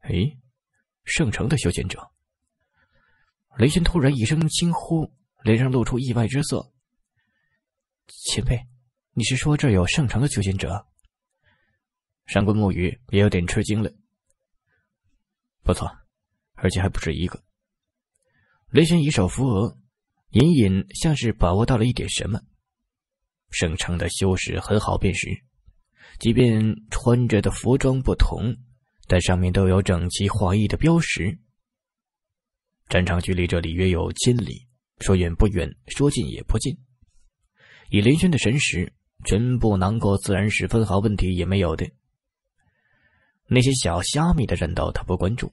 哎，圣城的修仙者！雷军突然一声惊呼，脸上露出意外之色：“前辈，你是说这有圣城的修仙者？”上官木鱼也有点吃惊了：“不错，而且还不止一个。”雷神以手扶额。隐隐像是把握到了一点什么。省城的修士很好辨识，即便穿着的服装不同，但上面都有整齐划一的标识。战场距离这里约有千里，说远不远，说近也不近。以林轩的神识，全部囊括自然是分毫问题也没有的。那些小虾米的战斗他不关注，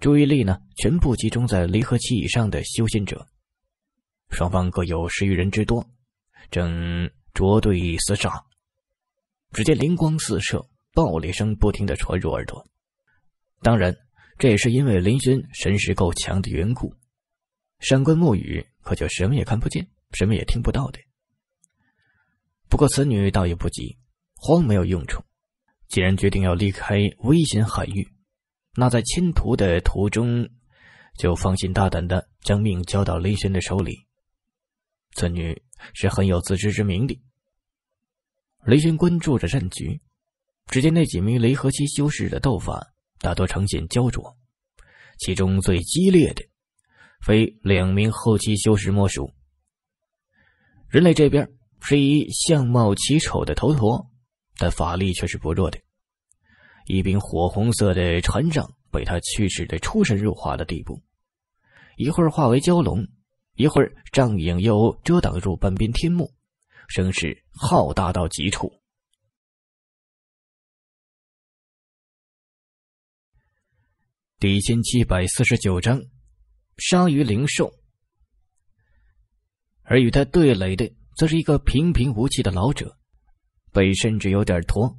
注意力呢全部集中在离合期以上的修仙者。双方各有十余人之多，正着对厮杀。只见灵光四射，暴力声不停的传入耳朵。当然，这也是因为林轩神识够强的缘故。上官暮雨可就什么也看不见，什么也听不到的。不过此女倒也不急，慌没有用处。既然决定要离开危险海域，那在迁徒的途中，就放心大胆的将命交到林轩的手里。此女是很有自知之明的。雷军关注着战局，只见那几名雷和七修士的斗法大多呈现焦灼，其中最激烈的，非两名后期修士莫属。人类这边是一相貌奇丑的头陀，但法力却是不弱的，一柄火红色的禅杖被他驱使的出神入化的地步，一会儿化为蛟龙。一会儿，障影又遮挡住半边天幕，声势浩大到极处。第一千七百四十九章，鲨鱼灵兽。而与他对垒的，则是一个平平无奇的老者，背甚至有点驼，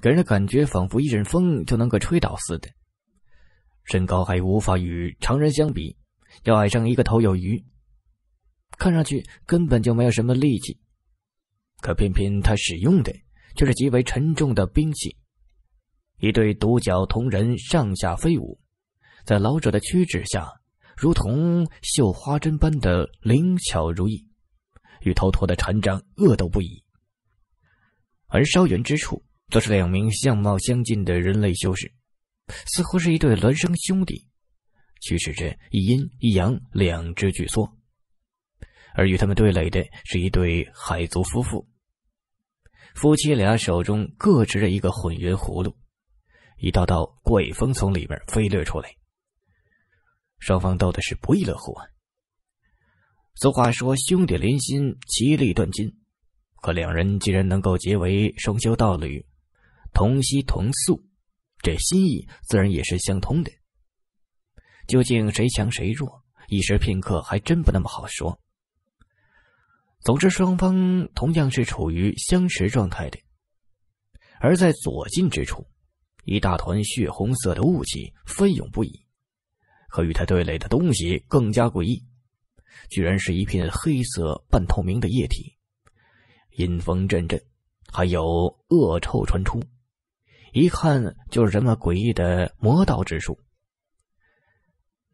给人的感觉仿佛一阵风就能够吹倒似的。身高还无法与常人相比，要矮上一个头有余。看上去根本就没有什么力气，可偏偏他使用的却是极为沉重的兵器。一对独角铜人上下飞舞，在老者的屈指下，如同绣花针般的灵巧如意，与头陀的禅杖恶斗不已。而稍远之处，则是两名相貌相近的人类修士，似乎是一对孪生兄弟，驱使着一阴一阳两只巨缩。而与他们对垒的是一对海族夫妇，夫妻俩手中各持着一个混元葫芦，一道道怪风从里面飞掠出来。双方斗的是不亦乐乎啊！俗话说“兄弟连心，其利断金”，可两人既然能够结为双修道侣，同息同宿，这心意自然也是相通的。究竟谁强谁弱，一时片刻还真不那么好说。总之，双方同样是处于相识状态的。而在左近之处，一大团血红色的雾气飞涌不已，可与他对垒的东西更加诡异，居然是一片黑色半透明的液体，阴风阵阵，还有恶臭传出，一看就是什么诡异的魔道之术。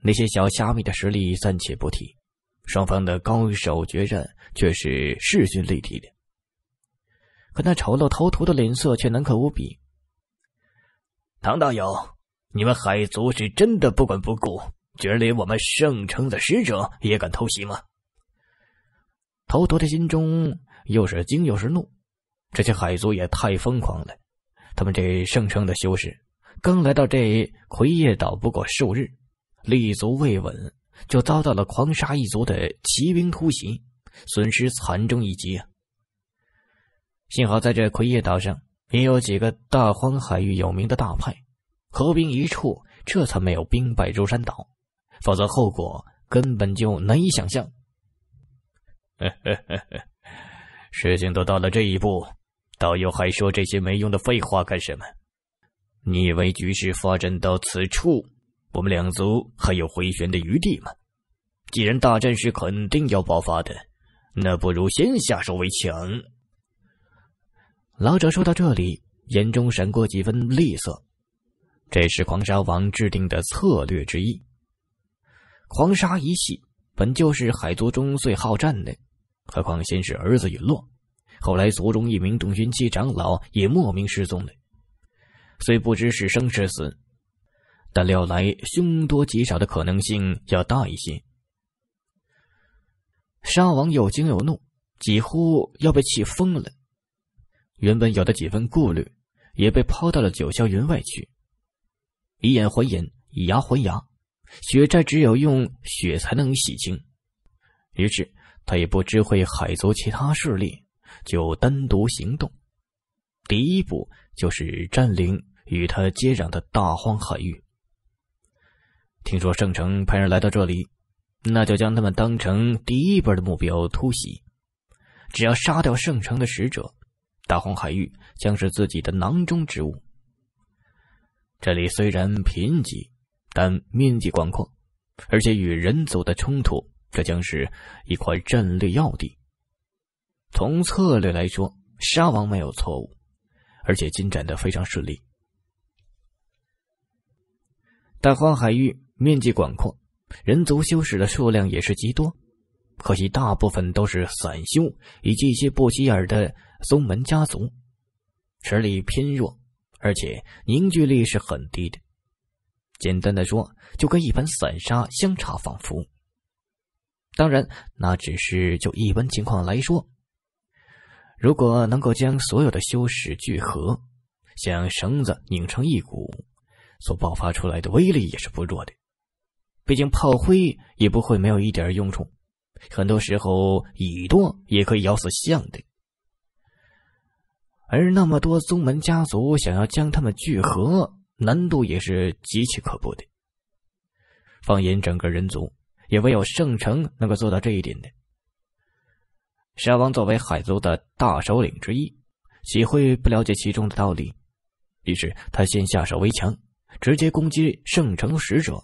那些小虾米的实力暂且不提。双方的高手决战却是势均力敌的，可那丑陋头陀的脸色却难看无比。唐道友，你们海族是真的不管不顾，居然连我们圣城的使者也敢偷袭吗？头陀的心中又是惊又是怒，这些海族也太疯狂了！他们这圣城的修士刚来到这葵叶岛不过数日，立足未稳。就遭到了狂沙一族的骑兵突袭，损失惨重一击幸好在这葵叶岛上也有几个大荒海域有名的大派合兵一处，这才没有兵败舟山岛，否则后果根本就难以想象。事情都到了这一步，导游还说这些没用的废话干什么？你以为局势发展到此处？我们两族还有回旋的余地吗？既然大战是肯定要爆发的，那不如先下手为强。老者说到这里，眼中闪过几分厉色。这是狂沙王制定的策略之一。狂沙一系本就是海族中最好战的，何况先是儿子陨落，后来族中一名洞玄期长老也莫名失踪了，虽不知是生是死。但料来凶多吉少的可能性要大一些。沙王又惊又怒，几乎要被气疯了。原本有的几分顾虑也被抛到了九霄云外去。以眼还眼，以牙还牙，血债只有用血才能洗清。于是他也不知会海族其他势力，就单独行动。第一步就是占领与他接壤的大荒海域。听说圣城派人来到这里，那就将他们当成第一波的目标突袭。只要杀掉圣城的使者，大荒海域将是自己的囊中之物。这里虽然贫瘠，但面积广阔，而且与人族的冲突，这将是一块战略要地。从策略来说，沙王没有错误，而且进展的非常顺利。大荒海域。面积广阔，人族修士的数量也是极多，可惜大部分都是散修以及一些不起眼的宗门家族，实力偏弱，而且凝聚力是很低的。简单的说，就跟一盘散沙相差仿佛。当然，那只是就一般情况来说。如果能够将所有的修士聚合，像绳子拧成一股，所爆发出来的威力也是不弱的。毕竟炮灰也不会没有一点用处，很多时候蚁多也可以咬死象的。而那么多宗门家族想要将他们聚合，难度也是极其可怖的。放眼整个人族，也唯有圣城能够做到这一点的。沙王作为海族的大首领之一，岂会不了解其中的道理？于是他先下手为强，直接攻击圣城使者。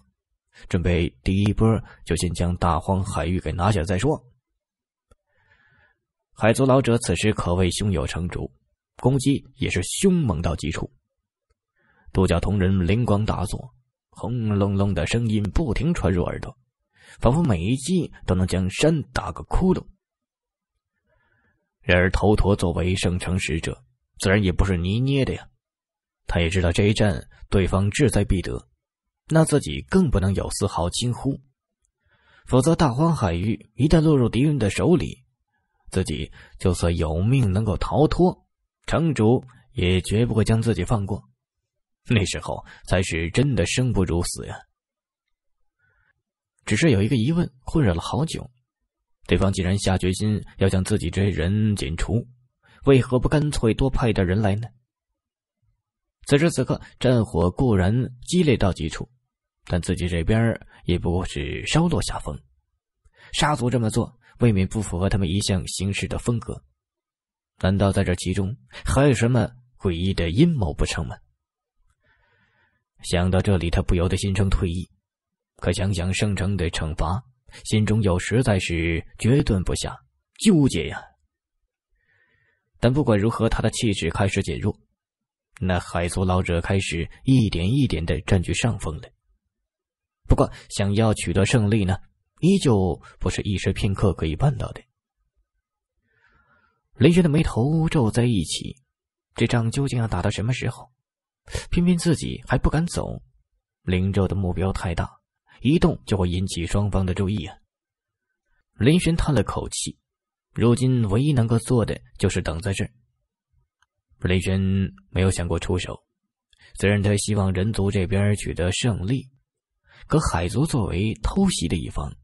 准备第一波，就先将大荒海域给拿下再说。海族老者此时可谓胸有成竹，攻击也是凶猛到极处。独角铜人灵光大作，轰隆隆的声音不停传入耳朵，仿佛每一击都能将山打个窟窿。然而头陀作为圣城使者，自然也不是泥捏的呀。他也知道这一战，对方志在必得。那自己更不能有丝毫惊呼，否则大荒海域一旦落入敌人的手里，自己就算有命能够逃脱，城主也绝不会将自己放过。那时候才是真的生不如死呀！只是有一个疑问困扰了好久：对方既然下决心要将自己这些人剪除，为何不干脆多派点人来呢？此时此刻，战火固然激烈到极处，但自己这边也不过是稍落下风。沙族这么做，未免不符合他们一向行事的风格。难道在这其中还有什么诡异的阴谋不成吗？想到这里，他不由得心生退意。可想想圣城的惩罚，心中又实在是决断不下，纠结呀。但不管如何，他的气势开始减弱。那海族老者开始一点一点的占据上风了。不过，想要取得胜利呢，依旧不是一时片刻可以办到的。林轩的眉头皱在一起，这仗究竟要打到什么时候？偏偏自己还不敢走，灵咒的目标太大，一动就会引起双方的注意啊！林轩叹了口气，如今唯一能够做的就是等在这儿。雷轩没有想过出手，虽然他希望人族这边取得胜利，可海族作为偷袭的一方，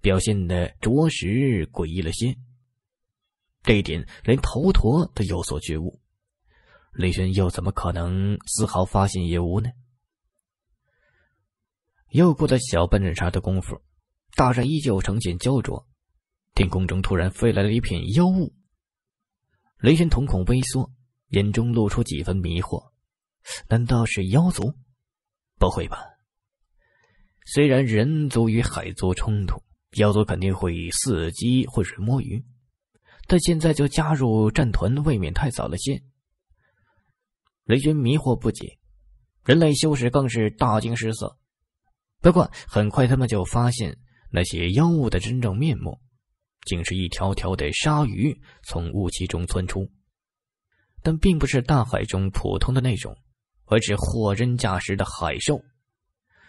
表现的着实诡异了些。这一点连头陀都有所觉悟，雷轩又怎么可能丝毫发现也无呢？又过了小半盏茶的功夫，大战依旧呈现焦灼，天空中突然飞来了一片妖雾。雷神瞳孔微缩。眼中露出几分迷惑，难道是妖族？不会吧！虽然人族与海族冲突，妖族肯定会伺机浑水摸鱼，但现在就加入战团，未免太早了些。雷军迷惑不解，人类修士更是大惊失色。不过很快，他们就发现那些妖物的真正面目，竟是一条条的鲨鱼从雾气中窜出。但并不是大海中普通的那种，而是货真价实的海兽，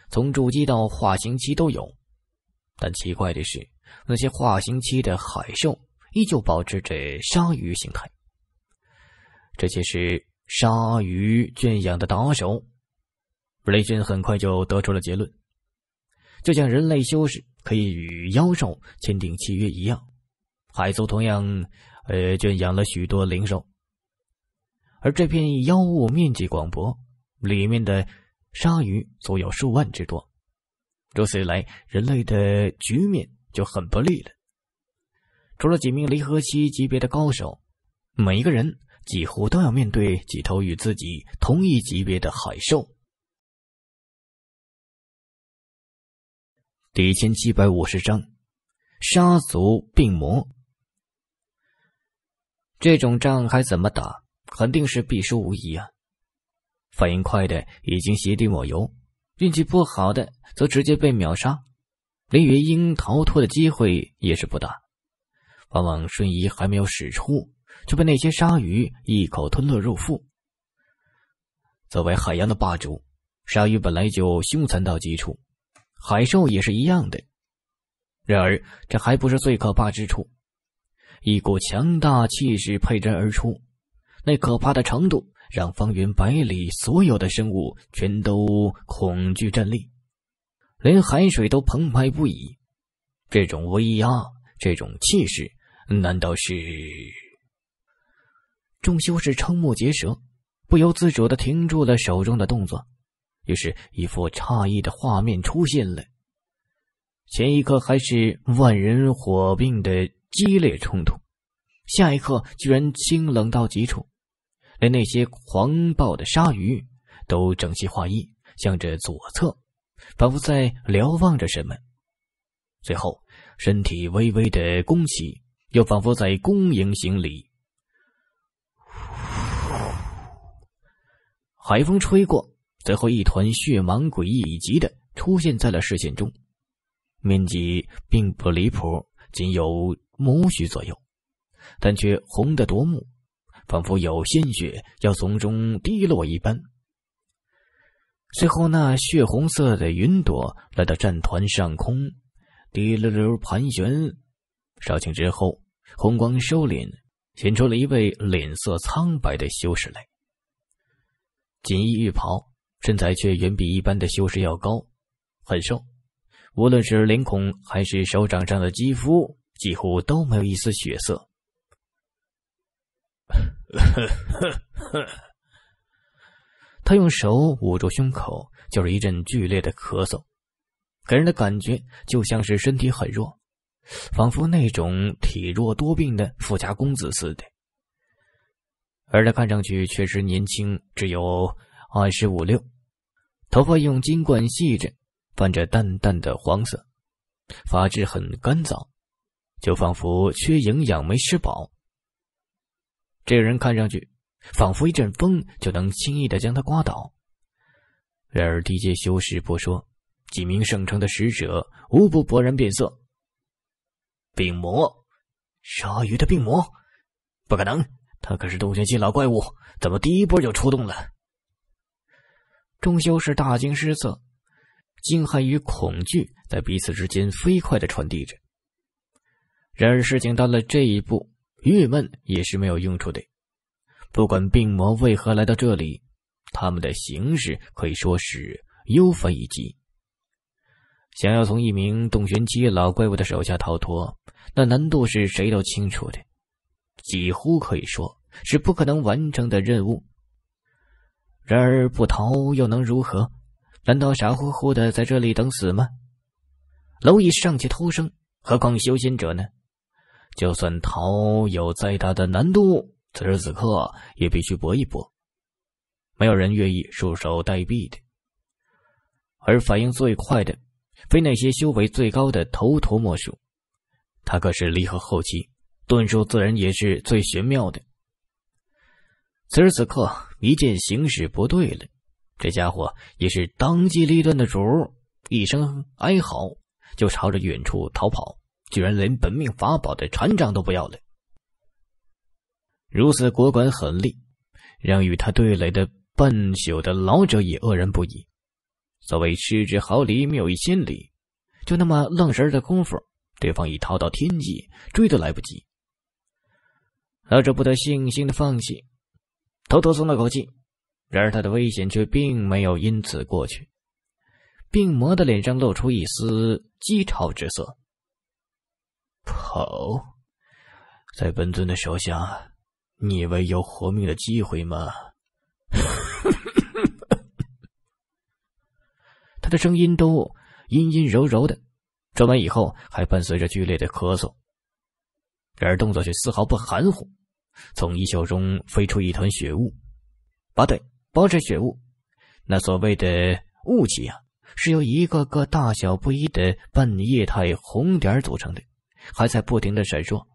从筑基到化形期都有。但奇怪的是，那些化形期的海兽依旧保持着鲨鱼形态。这些是鲨鱼圈养的打手。雷震很快就得出了结论：就像人类修士可以与妖兽签订契约一样，海族同样，呃，圈养了许多灵兽。而这片妖物面积广博，里面的鲨鱼足有数万之多。如此一来，人类的局面就很不利了。除了几名离合期级别的高手，每一个人几乎都要面对几头与自己同一级别的海兽。第一千七百五十章：杀族病魔。这种仗还怎么打？肯定是必输无疑啊！反应快的已经鞋底抹油，运气不好的则直接被秒杀。林雨英逃脱的机会也是不大，往往瞬移还没有使出，就被那些鲨鱼一口吞了入腹。作为海洋的霸主，鲨鱼本来就凶残到极处，海兽也是一样的。然而，这还不是最可怕之处，一股强大气势佩珍而出。那可怕的程度，让方圆百里所有的生物全都恐惧站立，连海水都澎湃不已。这种威压，这种气势，难道是？众修士瞠目结舌，不由自主的停住了手中的动作。于是，一副诧异的画面出现了：前一刻还是万人火并的激烈冲突，下一刻居然清冷到极处。连那些狂暴的鲨鱼都整齐划一，向着左侧，仿佛在瞭望着什么。最后，身体微微的弓起，又仿佛在恭迎行礼。海风吹过，随后一团血芒诡异以及的出现在了视线中，面积并不离谱，仅有拇许左右，但却红的夺目。仿佛有鲜血要从中滴落一般。随后，那血红色的云朵来到战团上空，滴溜溜盘旋。烧尽之后，红光收敛，显出了一位脸色苍白的修士来。锦衣玉袍，身材却远比一般的修士要高，很瘦。无论是脸孔还是手掌上的肌肤，几乎都没有一丝血色。他用手捂住胸口，就是一阵剧烈的咳嗽，给人的感觉就像是身体很弱，仿佛那种体弱多病的富家公子似的。而他看上去确实年轻，只有二十五六，头发用金冠系着，泛着淡淡的黄色，发质很干燥，就仿佛缺营养没吃饱。这个人看上去，仿佛一阵风就能轻易的将他刮倒。然而低阶修士不说，几名圣城的使者无不勃然变色。病魔，鲨鱼的病魔，不可能！他可是洞穴基老怪物，怎么第一波就出动了？众修士大惊失色，惊骇与恐惧在彼此之间飞快的传递着。然而事情到了这一步。郁闷也是没有用处的。不管病魔为何来到这里，他们的形势可以说是忧愤已极。想要从一名洞玄期老怪物的手下逃脱，那难度是谁都清楚的，几乎可以说是不可能完成的任务。然而不逃又能如何？难道傻乎乎的在这里等死吗？蝼蚁尚且偷生，何况修仙者呢？就算逃有再大的难度，此时此刻也必须搏一搏。没有人愿意束手待毙的。而反应最快的，非那些修为最高的头陀莫属。他可是离合后期，遁术自然也是最玄妙的。此时此刻，一见形势不对了，这家伙也是当机立断的主，一声哀嚎，就朝着远处逃跑。居然连本命法宝的船长都不要了，如此果敢狠厉，让与他对垒的半宿的老者也愕然不已。所谓失之毫厘，谬以千里，就那么愣神的功夫，对方已逃到天际，追都来不及。老者不得悻悻的放弃，偷偷松了口气。然而他的危险却并没有因此过去，病魔的脸上露出一丝讥嘲之色。跑，在本尊的手下，你以为有活命的机会吗？他的声音都阴阴柔柔的，说完以后还伴随着剧烈的咳嗽，然而动作却丝毫不含糊。从衣袖中飞出一团血雾，啊，对，不是血雾，那所谓的雾气啊，是由一个个大小不一的半液态红点组成的。还在不停的闪烁。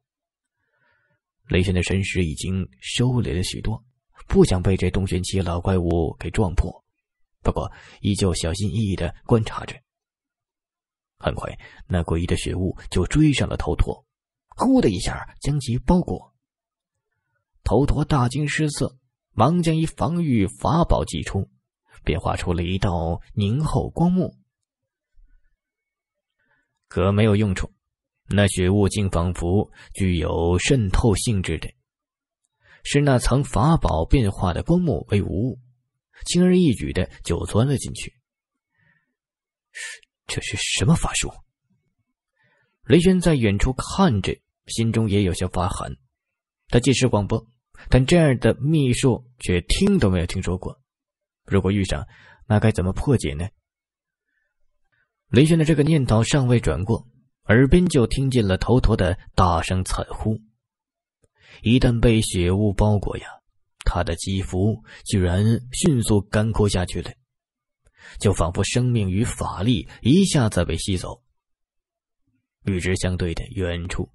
雷神的神识已经收敛了许多，不想被这东玄期老怪物给撞破，不过依旧小心翼翼的观察着。很快，那诡异的血雾就追上了头陀，呼的一下将其包裹。头陀大惊失色，忙将一防御法宝祭出，便化出了一道凝厚光幕，可没有用处。那雪雾竟仿佛具有渗透性质的，是那层法宝变化的光幕为无物，轻而易举的就钻了进去。这是什么法术？雷轩在远处看着，心中也有些发寒。他见识广博，但这样的秘术却听都没有听说过。如果遇上，那该怎么破解呢？雷轩的这个念头尚未转过。耳边就听见了头陀的大声惨呼。一旦被血雾包裹呀，他的肌肤居然迅速干枯下去了，就仿佛生命与法力一下子被吸走。与之相对的，远处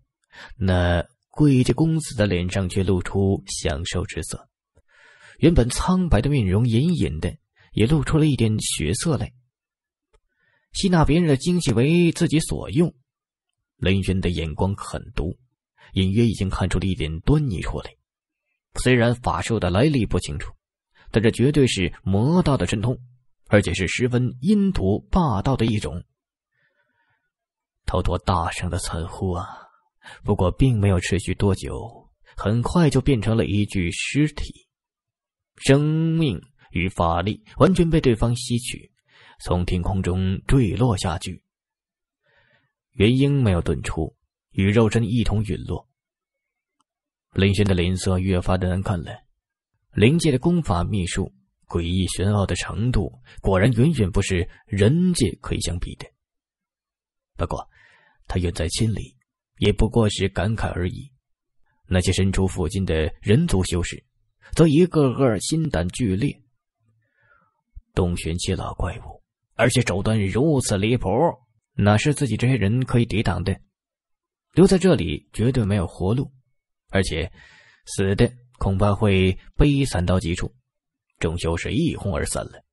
那贵家公子的脸上却露出享受之色，原本苍白的面容隐隐的也露出了一点血色来。吸纳别人的精气为自己所用。林轩的眼光很毒，隐约已经看出了一点端倪出来。虽然法术的来历不清楚，但这绝对是魔道的神通，而且是十分阴毒霸道的一种。逃脱大声的惨呼啊！不过并没有持续多久，很快就变成了一具尸体，生命与法力完全被对方吸取，从天空中坠落下去。元婴没有遁出，与肉身一同陨落。林轩的脸色越发的难看了。灵界的功法秘术，诡异玄奥的程度，果然远远不是人界可以相比的。不过，他远在千里，也不过是感慨而已。那些身处附近的人族修士，则一个个心胆俱裂。东玄七老怪物，而且手段如此离谱。哪是自己这些人可以抵挡的？留在这里绝对没有活路，而且死的恐怕会悲惨到极处，终究是一哄而散了。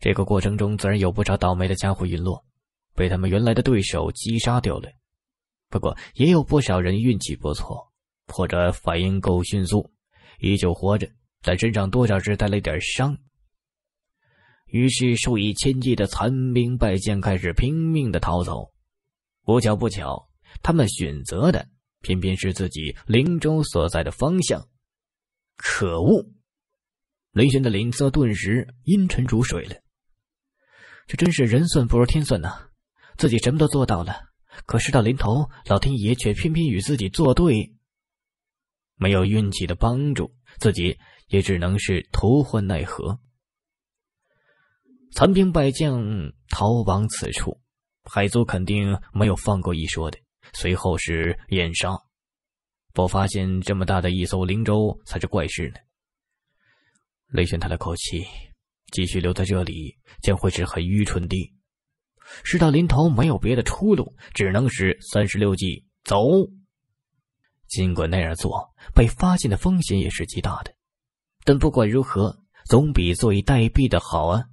这个过程中，自然有不少倒霉的家伙陨落，被他们原来的对手击杀掉了。不过，也有不少人运气不错，或者反应够迅速，依旧活着，但身上多少是带了一点伤。于是，数以千计的残兵败将开始拼命的逃走。不巧不巧，他们选择的偏偏是自己灵州所在的方向。可恶！雷玄的脸色顿时阴沉如水了。这真是人算不如天算呐！自己什么都做到了，可事到临头，老天爷却偏偏与自己作对。没有运气的帮助，自己也只能是徒唤奈何。残兵败将逃亡此处，海族肯定没有放过一说的。随后是淹杀，不发现这么大的一艘灵舟才是怪事呢。雷玄叹了口气，继续留在这里将会是很愚蠢的。事到临头没有别的出路，只能是三十六计走。尽管那样做被发现的风险也是极大的，但不管如何，总比坐以待毙的好啊。